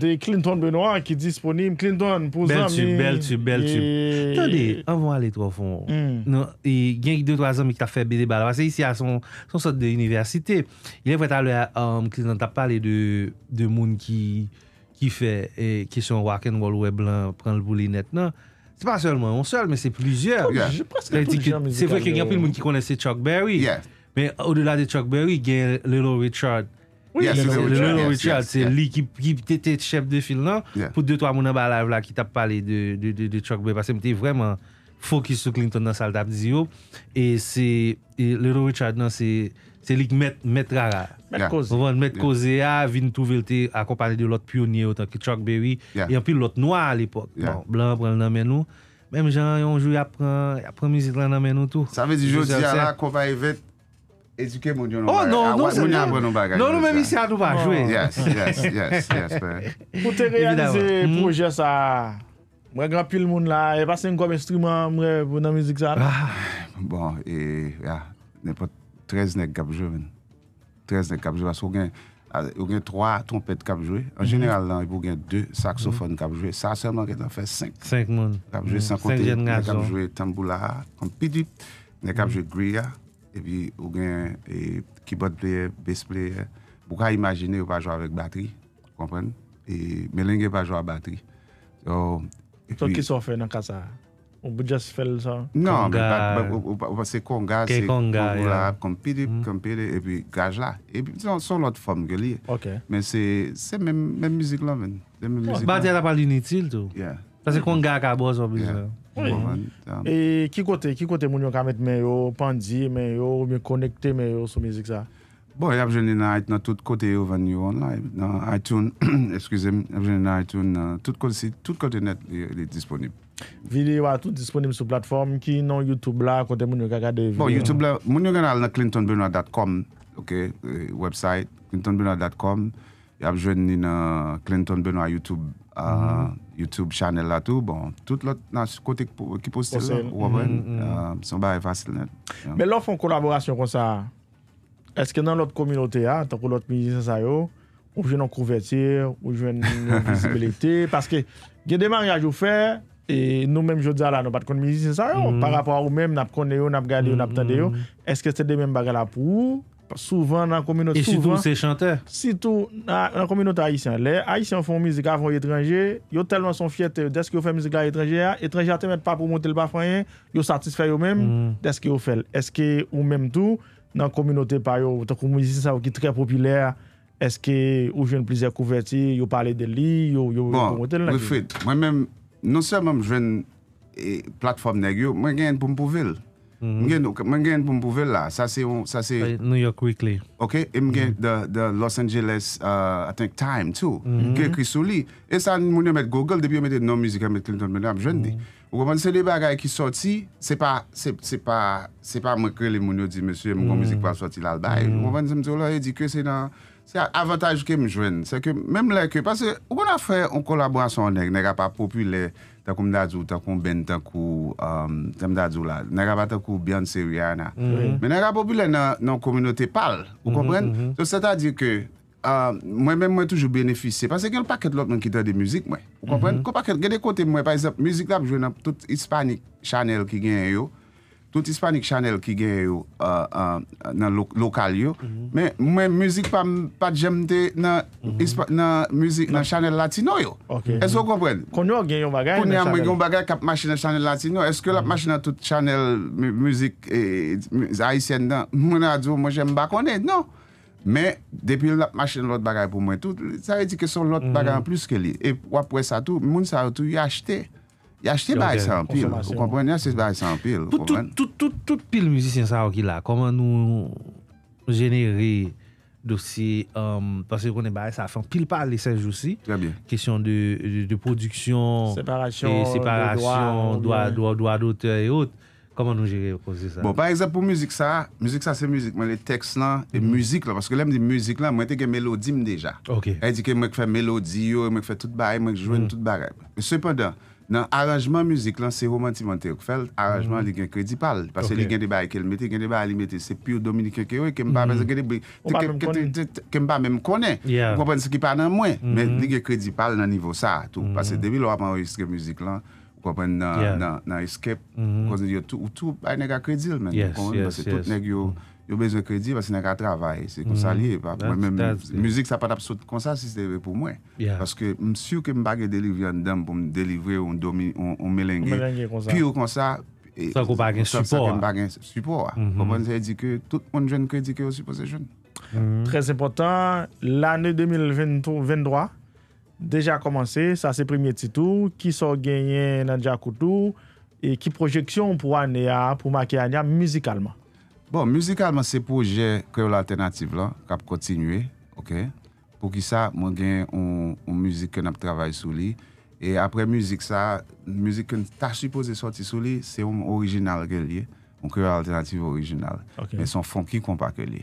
de Clinton Benoit ki disponim Clinton pou zan. Bel tube, bel tube, bel tube. Tande, anvwa le trofon. Hmm. Non, e, Genk de toazan mi ki ta fè bide balavase yisi a son son sot de univerasite. Ilè vwè talwe, um, Clinton, ta pale de moun ki fè kishon rock and roll we blan pran l boulinet nan. Se pa selman, on selman, se pluzyer. Se vwe ki genpil moun ki konese Chuck Berry, men ou delade Chuck Berry, gen Little Richard. Yes, Little Richard. Little Richard, se li ki tete chep de film nan, pou 2-3 mounan ba la vla ki tap pale de Chuck Berry, se mwen te vreman fokus sou Clinton nan sal tap dizi yo. Et Little Richard nan, se... Se lik met rara. Met koze. Met koze ya, ah, vin touvelte akopade de lot pionye otan ki chok bewi. Ya. Yon pi lot noa alipot. Ya. Bon, blan pran nan menou. Mem jan yon jou yap pran, yap pran mizitran nan menou tou. Sa me di jouti ya la akopay vet edike moun yon moun bagaj. Oh non non, non, non se jouti. Moun yon moun bagaj. Non nou men misi adouba, jowe. Yes, yes, yes, yes. Poute reyalize proje sa, mwen grapil moun la, e basen gom estriman mwen nan mizik sa la. Bon, e 13 nègres qui joué. 13 nègres qui joué parce qu'il y a 3 trompettes qui joué. En mhm. général, il y a 2 saxophones qui mhm. joué. Ça seulement il y a 5. 5 monde. Qui joué mhm. sans compter nèg qui joué tamboula, comme pidi, nèg qui joué grilla et puis il y a keyboard player, bass player. Vous pouvez imaginer pas avec batterie, vous comprenez Et Melingue pas avec batterie. Donc, so, qu'est-ce qu'on fait dans ça Ou pou jase fel sa? Non, ou pa se konga, se konga la kompili, mm. kompili, e pi gaj la. E pi son lot form geli. Ok. Men se, se men men mizik la ven. Men mizik la. Ba te ata pali nitil tou? Yeah. Pa se konga ka boz wap mizik la. Yeah. E bon. ki kote, ki kote moun yon ka met men yo pandi, men yo me konekte, men yo sou mizik sa? Bon, Abjelina ait nan tout kote yo van yon live. Nan iTunes, eskize, Abjelina iTunes nan, tout kote net li disponib. Videyo a tou disponib sou platform ki nan YouTube la kote moun yon kakade vi. Bon, YouTube la, moun yon gen al nan ClintonBernard.com, ok, e, website, ClintonBernard.com, yap jwen nan Clinton Bernard YouTube, mhm. YouTube channel la tou, bon, tout lot nan kote ki poste la, wawen, mhm, mhm. son ba yon fasil net. Men lò fon kolaborasyon kon sa, eske nan lòt komilote a, tan kon lòt midi sa sayo, wou jwen an kouvertir, wou jwen an visibilite, paske gen deman yajou fèr, E nou menm jo dza la nou bat kon mizisinsa yo mm. Par rapor ou menm nap kone yo, nap gade yo, nap tande yo mm. Eske se de menm bagala pou Souvan nan kominote E sitou se chante? Sitou nan kominote haisyen Haisyen fon mizika avon etrenger Yo telman son fiyete Deske yo fè mizika etrenger Etrenger te met pa promote l bafanyen Yo satisfe yo menm mm. Deske yo fèl Eske ou menm tou Nan kominote pa yo Tako mizisinsa yo ki tre popüler Eske ou jen plizè kouverti Yo pale de li Yo bon, promote l la Mwen fèt, mwen menm Non se mwen mwen jwen eh, platform neg yo, mwen gen Pompouville. Mwen gen Pompouville la, sa se... New York Weekly. Ok, mwen gen The Los Angeles euh, Time too. Ke krisou li. E sa mwen yo met Google, depi yo met non-musika met Clinton, mwen yo mwen jwen di. Ou mwen se li bagay ki soti, se pa mwen kre li mwen yo di, mwen kon mizik pa soti la albay. Ou mwen se mwen di, ou la, e di kre se nan... Se avataj kem jwen, se ke mèm lè ke, pasè, ou mèm la fè yon kolaborasyon lè, nè rè pa populè, takou Mdazou, takou Ben, takou Mdazou um, la, nè rè pa takou Beyoncé Rihanna. Mè nè rè populè nan kominote pal, ou mm-hmm, kompren? Mm-hmm. Se se ta di ke, mèm mèm mèm toujou benefise, pasè gen l'paket lòt mèm ki dè de müzik mè. Ou kompren? Mm-hmm. Gè de kote mè, pasè, müzik la jwen nan tout hispanik chanel ki gen yo, Tout ispanik chanel ki geye yo nan lokal yo. Men mwen müzik pa jemde nan chanel latino yo. Eso kompren. Kon yo gen yon bagay nan chanel. Kon yo gen yon bagay kap mashin nan chanel latino. Eske lap mhm. mashin nan tout chanel müzik zayisen e, nan mwen adyo mwen jem bakone? Non. Men depil lap mashin nan lot bagay pou mwen tout. Sa e di ke son lot mhm. bagay an plus ke li. E wapwe sa tout moun sa tout yi achete. Y a chete baye san pil, ou komponnen, y a chete baye san pil, ou komponnen. Tout pil mouzik sin sa wakil la, koman nou jenere dosye, pasè konen baye sa, fon pil pale lesenj ou si, kesyon de produksyon, separasyon, doa dote et out, koman nou jenere posye sa? Bon, par exemple, pou mouzik sa, mouzik sa se mouzik, mwen le tekst lan, mouzik la, pasè ke lem di mouzik la, mwen teke melodim deja. Ok. E di ke mwen kfe melodi yo, mwen kfe tout baye, mwen kje jwen mhm. tout baye. E se nan aranjman muzik lan, se romantimante ou kou fel, aranjman mhm. li gen kredipal. Pase li gen deba a ke l meti, gen deba a li meti, se pi ou dominike ke ou, ke mba men mhm. konen, kou konen se ki pa nan mwen, men li gen kredipal nan nivou sa, pase debi lou apan ou yiske muzik lan, kou konen nan yiske, kou se diyo tout ou tout, ay nega kredil men, kou konen, pase tout neg yo... Mhm. yo bezwe kredi, basi nan ka travay, se konsalye, mwen men mouzik sa pat ap sot konsal si se ve pou mwen, baske msyou ke mbagye delivre an dam pou mdelivre ou mdomi ou melenge konsal, pi ou konsal, sa ke mbagye support, komon se di ke tout moun jen kredi ke osi posè jen. Mhm. Trez epotan, l'anè 2020-2023, deja komanse, sa se premiye titou, ki so genye Nanjakoutou, e ki projeksyon pou Aneya, pou Maki Aneya, mizikalman. Bon, muzikalman se pou jè krewe l'alternative la, kap kontinwe, ok? Pou ki sa, mwen gen yon mouzik ken ap travay sou li, e apre mouzik sa, mouzik ken tachipoze soti sou li, se yon orijinal ke li, yon krewe l'alternative orijinal, men son fon ki kon pa ke li.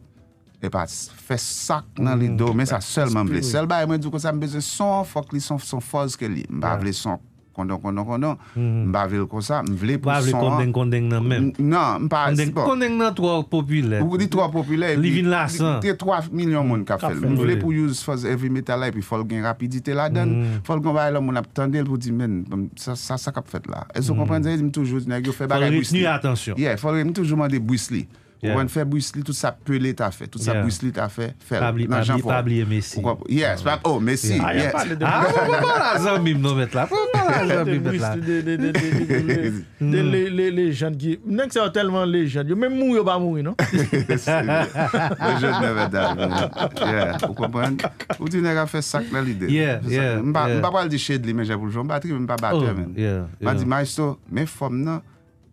E pa fe sak nan li mm, do, men sa selman ble. Sel ba e mwen djou konsa, mwen beze son, fok li son fos ke li. Mba vle son, kondon kondon kondon, mm-hmm. mba vle konsa, mwen vle pou son an. Mba vle kondeng kondeng nan men. Nan, mpa azi pou. Bon. Kondeng nan 3 popule. Ou kou di 3 popule. Livin la san. Te 3 milyon moun ka fel. Mwen vle pou yous fos every metal la, e pi fol gen rapidite la den. Mm. Fol kon ba e lò moun ap tendel pou di men, sa sak ap fet la. E sou mm. kompren zay, e mwen toujou nan yo fe bagay buis li. Nye atensyon. Yeah, fol gen Ou kon fè brisli tout sa pelé ta fè. Tout sa brisli ta fè. Fabliye Messi. Yes, ah, oh Messi. Ah, a, pou mwa razon mim nou met la. Pou mwa razon mim nou met la. De lejand, nenk se yo telman lejand, yo men mou yo ba mou yo nou. Lejand never die. Ou konpwen, ou ti nèga fè sakle li de. Mpa pal di ched li men jèpou joun, mpa tri mpa batè men. Oh, mpa di majso, men fòm nan,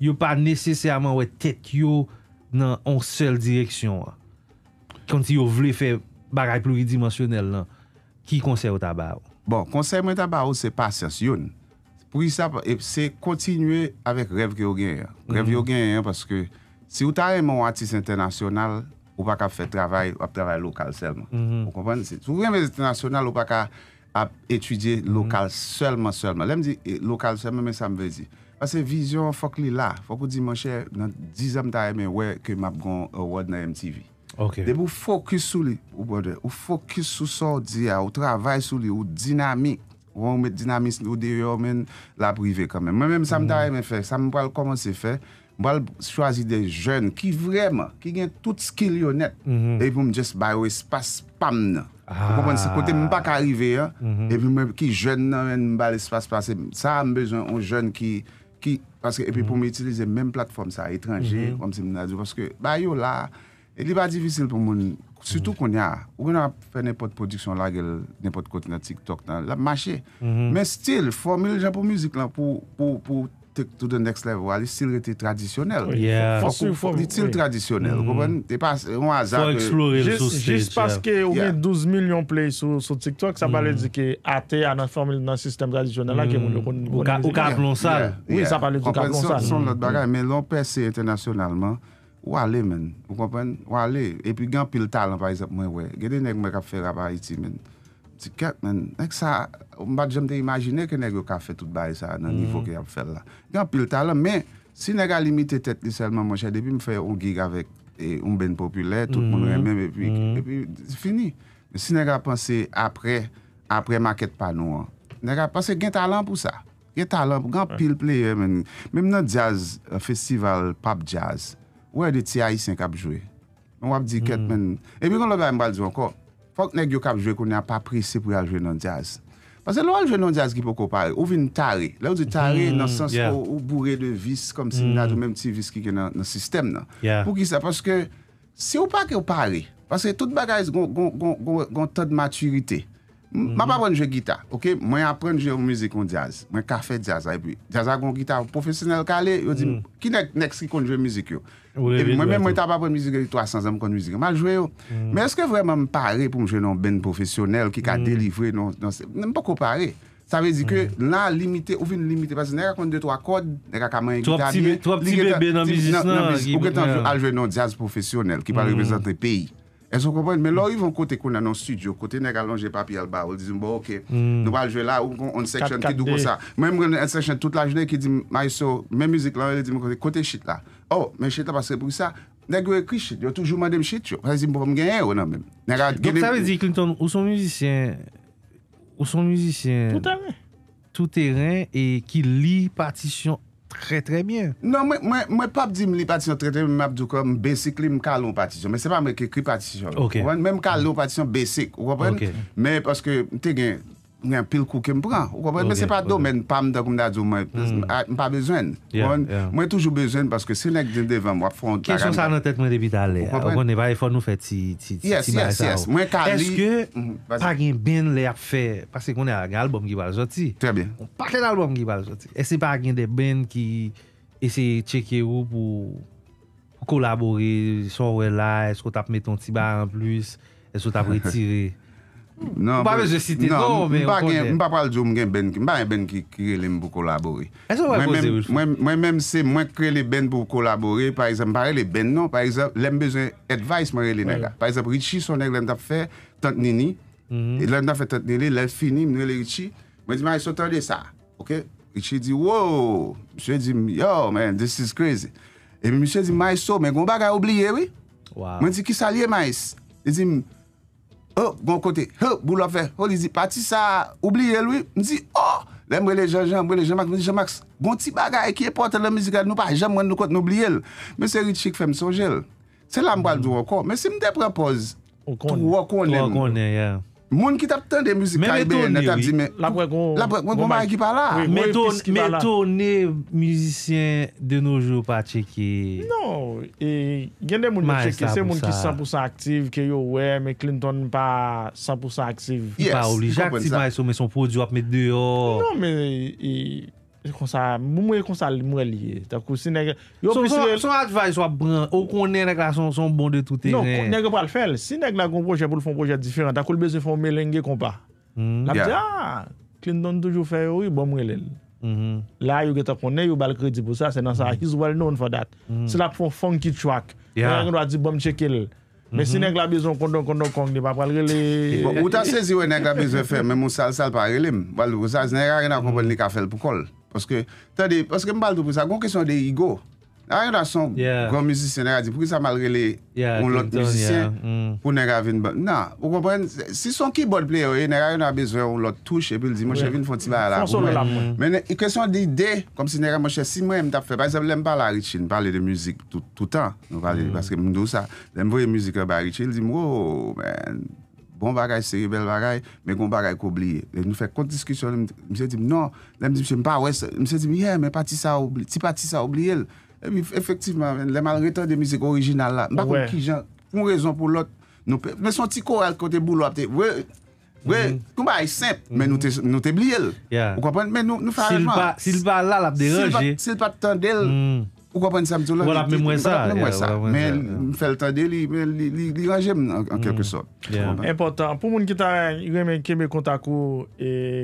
yo pa nesesyaman wè tèt yo nan on sel direksyon. Kon ti yo vle fè bagay pluridimensionel nan, ki konsey wè ta ba ou? Bon, konsey wè ta ba ou se pas yon. Pou yi sa, e, se kontinye avèk rev yon gen yon. Mhm. Rev yon gen yon, paske si wè ta yon moun artiste internasyonal, wè pa ka fè travay, wè pa travay lokal selman. Wè konpwenni se? Si wè mwen internasyonal, wè pa ka etudye lokal mhm. selman selman. Lè m di e, lokal selman, mè sa m vè di. Pase vizyon fok li la. Fok ou di mwen chè, nan dizan mwen tari mwen wè ke mwen ap kon wad nan MTV. Ok. De pou fokus sou li, ou fokus sou sa ou di ya, ou travay sou li, ou dinami, ou mwen dinami, ou diri ou men, la privé kamen. Mwen mwen mwen sam tari mwen fè, sam mwen mwen pwal komosè fè, mwen mwen mwen swazi de jen, ki vreman, ki gen tout skil yo net, evi mwen jes bay wè spas pam nan. Fok mwen se kote mwen bak arrive yon, evi mwen mwen ki jen nan, mwen mwen bali E pi pou mè mhm. itilize mèm platform sa, etranjè, mhm. kom se mè nan di, parce ke, ba yo la, li ba divisil pou moun, sütou mhm. kon ya, ou mè nan fè nèpot produksyon la gel nèpot kontinatik tok nan, la mâche. Mè stil, fòmè lè jè pou mizik la, pou, pou, pou, Tik to the next level wale, stil rete tradisyonel. Fok ni stil tradisyonel, kouben, te pas... Fok eksplore sou sejt, yeah. Jist paske ou mi 12 milyon play sou TikTok, sa pale mm. di ki ate anan formel nan sistem tradisyonel anke moun. Mm. Ou ka plonsal. Ou sa pale di ka plonsal. Son lot bagay, men lon pese internasyonalman, wale men, kouben, wale, epi gen pil talan pa isap mwen we. Gede nek mwen ka fere apay iti men. Si ket men, nek sa, mbat jom te imajine ke nek yo kafe tout baye sa nan mm-hmm. nivou ki ap fel la. Gan pil talan, men, si nek alimite tet ni selman mwen chede, depi mwen fè ou gig avèk, ou e, mben populè, tout mwen mm-hmm. remèm epi, mm-hmm. epi, se fini. Si nek apansè apre, apre maket panou an, nek apansè gen talan pou sa. Gen talan pou, gan pil ple, men. Menm nan jazz euh, festival, pop jazz, wè de ti a yisen kap jwè. Mwen wap di ket men, epi kon lo bè mbal di wanko, Fok ne gyokap jwe konen apapris se pou aljwen nan diaz. Pase lou aljwen nan diaz ki pou ko pare. Ou vi nou tare. Lou di tare nan sens ou bourre de vis konm si nan ou menm ti vis ki gen nan sistem nan. Pou ki sa. Pase ke si ou pa ke ou pare. Pase tout bagayz gon ton maturite. Mwen pa bon jwe gita, ok, mwen apren jwe mwen mizikon jaz, mwen ka fè jaz a, epi jaz a kon gita profesyonel ka le, yo di mwen, ki nek, nek si kon jwe mizik yo? Epi mwen mwen ta pa bon mizik yo, 300 an mwen kon mizik yo, mwen jwe yo, mwen eske vreman mpare pou mwen jwe non ben profesyonel ki ka delivre non, non se, mwen mpako pare, sa ve di ke la limite, ouve mne limite, pasi nek a kon 2-3 kod, nek a ka mwen gita, 3 ptibè, 3 ptibè nan mizik nan, mwen jwe non jwe non jaz profesyonel, ki pa mm. reprezentre peyi, En so kompwen, men lò yon kote kon nan an studio, kote neg alonje papi al ba, ou li dizim bo ok, nou bal jwe la, ou kon on seksyon ki dou kon sa. Mwen mwen en seksyon tout la jene ki di, ma yon so, men mizik lan, kote shit la. Oh, men shit la pasre pou sa, neg we kri shit, yo toujou man dem shit yo, prezi mwen mwen genye ou nan men. Non ta ve di Clinton, ou son mizisyen, ou son mizisyen, tout teren, ki li patisyon, Trè, trè myen. Non, mwen pa bdi li patisyon trè, trè myen, mwen ap du ka, mwen besik li mwen ka loun patisyon. Mwen se pa mwen ke kri patisyon. Ok. Mwen mwen ka loun patisyon besik. Ok. Mwen, paske, mwen te gen... Mwen pil kouke mwen pran. Mwen se pa do men, mwen hmm. pa bezwen. Mwen toujou bezwen paske se lèk jende vèm wap fon. Kèsyon sa nan tèt mwen debita lè. Mwen ne va e fon nou fè ti. Yes, yes, yes. Mwen kali. Eske mhm, pa gen ben lè ap fè? Pase konen albom gival joti. Trè bien. On pa kèn albom gival joti. Eske pa gen de ben ki eseye cheke ou pou pou kolabore, souwe la, esko tap meton ti bar an plus, esko tap retire. Ok. Non, mwen pa non, pral jo mwen gen ben ki. E mwen pa ren ben ki kre lèm pou kolabore. Mwen mèm se mwen kre lèm ben pou kolabore. Par exemple, parè lèm ben non. Par exemple, lèm bezè advice mwen ren lèm. Par exemple, Richie sonèk lèm da fè tant nini. Et mhm. lèm da fè tant nini, lèm fini mwen lè Richie. Mwen di, Maestro, tan lè sa. Ok? Richie di, wow! Mwen di, yo man, this is crazy. Et Mwen di, Maestro, mwen kon baga oubliye, oui? Mwen di, ki sa lè, Maestro? Mwen di, mwen... Gon kote, hou, bou la fe, hou li zi pati sa, oubli el, ouli, mzi, oh, lembrele janjan, mbrele janmaks, mzi janmaks, gon ti bagay ki e pota la mizi gade nou pa, jamwen nou kote nou oubli el. Mwen se rit chik fe msonjel. Se lambal do wakon, mwen se mde prepoz. Ou kon, ou kon, ou kon, yeah, yeah. Moun ki tap tan bon, de mouzik ka ibe, ne tak di men... La pwe kon... La pwe kon moun maye ki pala. Mwen ton ne mouzisyen de noujou pa cheke... Non, gen de moun cheke, se moun ki sa pou sa aktive, ke yo we, men Clinton pa sa pou sa aktive. Yes, japon sa. Japon sa, men son pou di wap men deyo... Non, men... Mwen kon sa mwen e liye Son advice wap ban Ou konnen nek la son bon de toute non, Si nek la kon proje pou l'fon proje diferent Tako l bezon fon me lenge kompa hmm. La pja ah, Clinton toujou fè ou yi bon mwen liye hmm. La yu geta konnen yu bal kredi pou sa Se nan sa hmm. he's well known for that Se la fon funky chwak Men si nek la bezon kondon kondon kong Nipa pral gile bon, Ou ta sezi we nek la bezon fè Men moun sal sal pa gile Si nek la kon bel ni ka fel pou kol Paske, tade, paske mbal do pou sa, kon kresyon de ego. Ayo da son, gwa m müzisyen, nera di pou ki sa malrele, moun lot m müzisyen, mm. pou nera vin ba. Nan, ou kompwen, si son keyboard player, e nera yon a bezve, moun lot touche, epi l di, mwen chè vin fon ti ba la. Men, kresyon de ide, kom si nera mwen chè si mwen m tap fe. Par exemple, lèm pa la Richie, n'pale de müzik tout an. Paske m dou sa, lèm vwe müzik ba Richie, l di oh, m, wow, men... Gon bagay se rebel bagay, men gon bagay koubliye. E nou fe kont diskisyon, mse di m, non, mse di m, mpa oues, mse di m, ye, men pati sa oubliye, ti pati sa oubliye el. E mi, efektivman, le mal reten de mse kou orijinal la. Mpa kon ki jan, kon rezon pou lot, nou pe, men son ti kou el kote bou lo ap te, we, we, kou bagay semp, men nou te, mm-hmm. nou te oubliye el. Ou kwa pon, men nou, nou fa rejman. Sil pa la la ap de anje. Sil pa, sil pa tan de el. Hmm. Ou gwa pa nisa mtou la, mwen apne mwen sa, men m fèl ta de, li raje m an kekwè so. Impotant, pou moun ki ta yon men kèmè kontak ou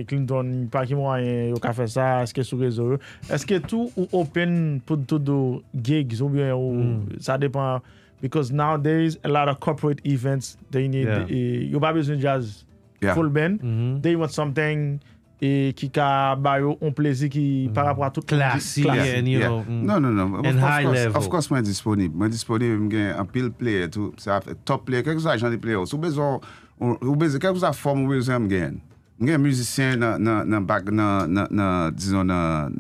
Clinton, pa ki mwa yon yon ka fè sa, eske sou kè zore, eske tou ou open pou tout do gig ou biwen ou sa mm. depan, because nowadays a lot of corporate events, eh, yo Babi Zunjazz full band, mm-hmm. they want something e ki ka bayo woun plezi ki mm. parapwa tout... Klasi. Mm. Non, non, non. Of course mwen disponib. Mwen disponib mwen gen apil ple, top ple, kèk wè sa jann li ple ou. Obezon, kèk wè sa form wè wè wè mwen gen? Mwen gen müzisyen nan bag nan... dison nan...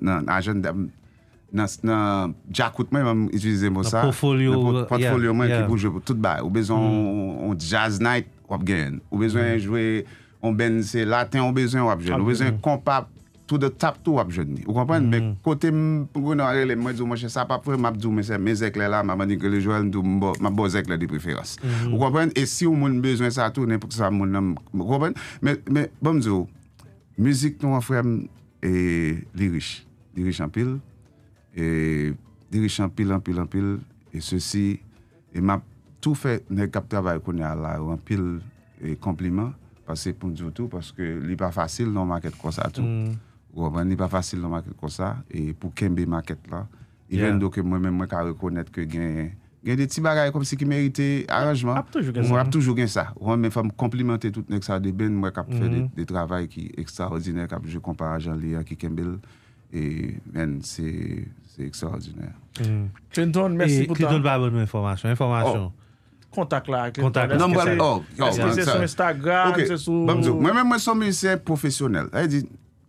nan ajenn nan... jakout mwen mwen izvize mwen sa. Nan portfolio mwen ki boujè pou. Toute bay. Obezon jazz night wè wè gen? Obezon jouye... ou ben se latin ou bezen wap jen, ah, ou bezen kompap, tou de tap tou wap jen ni, ou kompren, men kote mwen anrele, mwen se sa pa pre, mwen se mwen zekle la, mwen mwen dike le jowel, mwen bo zekle di preferans, ou kompren, e si ou mwen bezen sa tou, ne pou sa mwen nam, ou kompren, men bon mizou, mizik nou an frem, e lirish, lirish an pil, e lirish an pil, an pil, an pil, e se si, e mwen tou fe, ne kap travay konye ala, an pil, e kompliment, Pas se poun djoutou, paske li pa fasil nan maket konsa tou. Ou an, li pa fasil nan maket konsa, e pou kembe maket la, i ven do ke mwen men mwen ka rekonet ke gen, gen de ti bagay kom se ki merite aranjman, ou ap toujou gen sa. Ou an, men fèm komplimenter tout nek sa, de ben mwen kap fè de mm-hmm. travay ki ekstraordiner, kap jè kompare a Jean-Lièk ki Kembel, e men, se ekstraordiner. Mm. Trinton, mèsi poutan. Trinton, mèsi poutan. Kontak la, kontak la. Namban, oh, oh. Se se sou Instagram, se se sou... Mwen mwen son mwen se profesyonel. E di,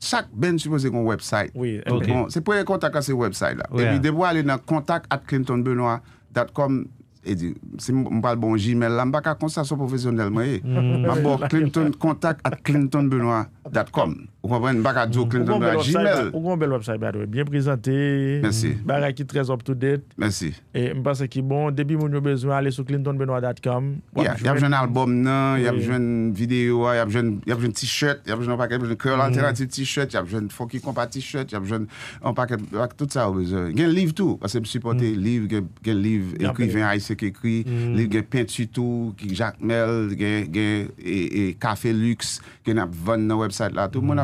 chak ben supo se kon website. Oui, bon, ok. Bon, se pouye kontak la se website la. E di, debwa ale nan kontak at Clinton Benoit dot com. E di, se mwen pal bon Gmail la, mwen baka konsasyon profesyonel mwen e. Mwen mwen kontak at Clinton Benoit dot com. Ou konwen baka djou Clinton Benoit jimel. Ou konwen bel website badwe. Bien prezante. Merci. Baraki 13 up to date. Merci. E mpase ki bon, debi moun yo bezwen ale sou Clinton Benoit dot com. Yap jen album nan, yap jen video, yap jen t-shirt, yap jen paket, yap jen curl alternative t-shirt, yap jen funky compa t-shirt, yap jen on paket, bak tout sa ou bezwen. Gen liv tou, ase msupote liv, gen liv ekri, ven aisek ekri, liv gen pintu tou, ki Jack Mel, gen, gen, e, e, Café Lux, gen ap ven nan website la.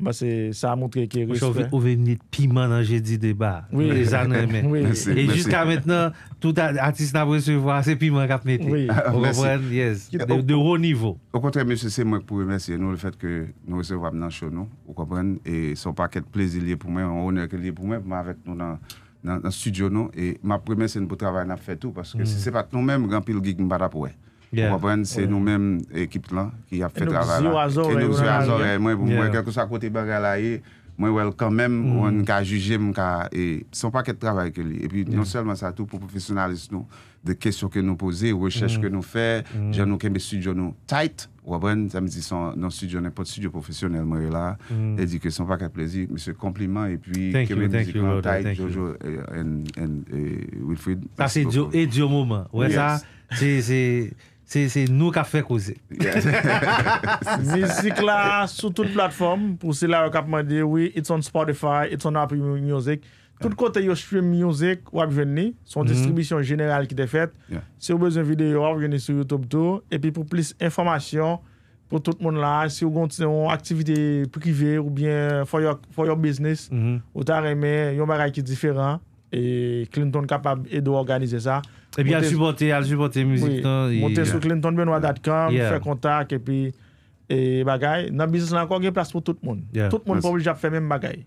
Bah, ça a montré qu'il est riche. Vous venez de piment dans jeudi débat. Oui. Les années, Oui. Et jusqu'à maintenant, tout artiste n'a pas recevoir ces piments qui mis. Oui. Ah, vous comprenez? Yes. De, de, haut niveau. Au contraire, monsieur, c'est moi qui vous remercie. Nous, le fait que nous recevons dans le show, nous, vous comprenez? Et son paquet de plaisir pour moi, un honneur lié pour moi, avec nous dans le studio, Et ma première, c'est pour travail, n'a fait tout, parce que si mm. c'est pas nous-mêmes, grand pile gig m'bada pour Ou apren, se nou men ekip lan ki ap fe drava la. E nou msio azo re. Mwen mwen kelkou sa kote berre la e, mwen welkan men, mwen ka juje mwen ka e, son pa ket drava e ke li. E pi non selman sa tou pou profesionalist nou, de kesyon ke nou pose, rechèche ke nou fè, jan nou keme studio nou mm. tight. Ou apren, sa mizi son, nan studio nè, pot studio profesyonel mwen e la, e di ke son pa ket plezi, mwen se kompliment. E pi keme mizi kon tight, Jojo and Wilfred. Ta se idyo mouman, ou e sa, se se... Se nou ka fe kouze. Se yon sikla sou tout platform, pou se la yo kapman de, oui, it's on Spotify, it's on Apple Music, tout kote yo stream music wak ven ni, son mhm. distribisyon jeneral ki te fet, se yo bezon videyo, wak ven ni sou YouTube tou, e pi pou plis informasyon, pou tout moun la, se yo gonti yon aktivite privé, ou bien for your business, ou ta reme, yon bagay ki diferan, e Clinton kapab e do organize sa. Et eh bien elle supporte, elle supporter la musique. Oui, monter sur Clinton Benoit Datcam, contact, et puis, et bagaille. Dans le business, il y a encore une place pour tout le monde. Tout le monde n'est pas obligé de faire même bagaille.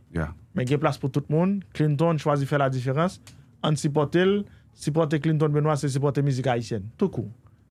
Mais il y a une place pour tout le monde. Clinton choisit de faire la différence. En supporter, supporter Clinton Benoit, c'est supporter la musique haïtienne. Tout court.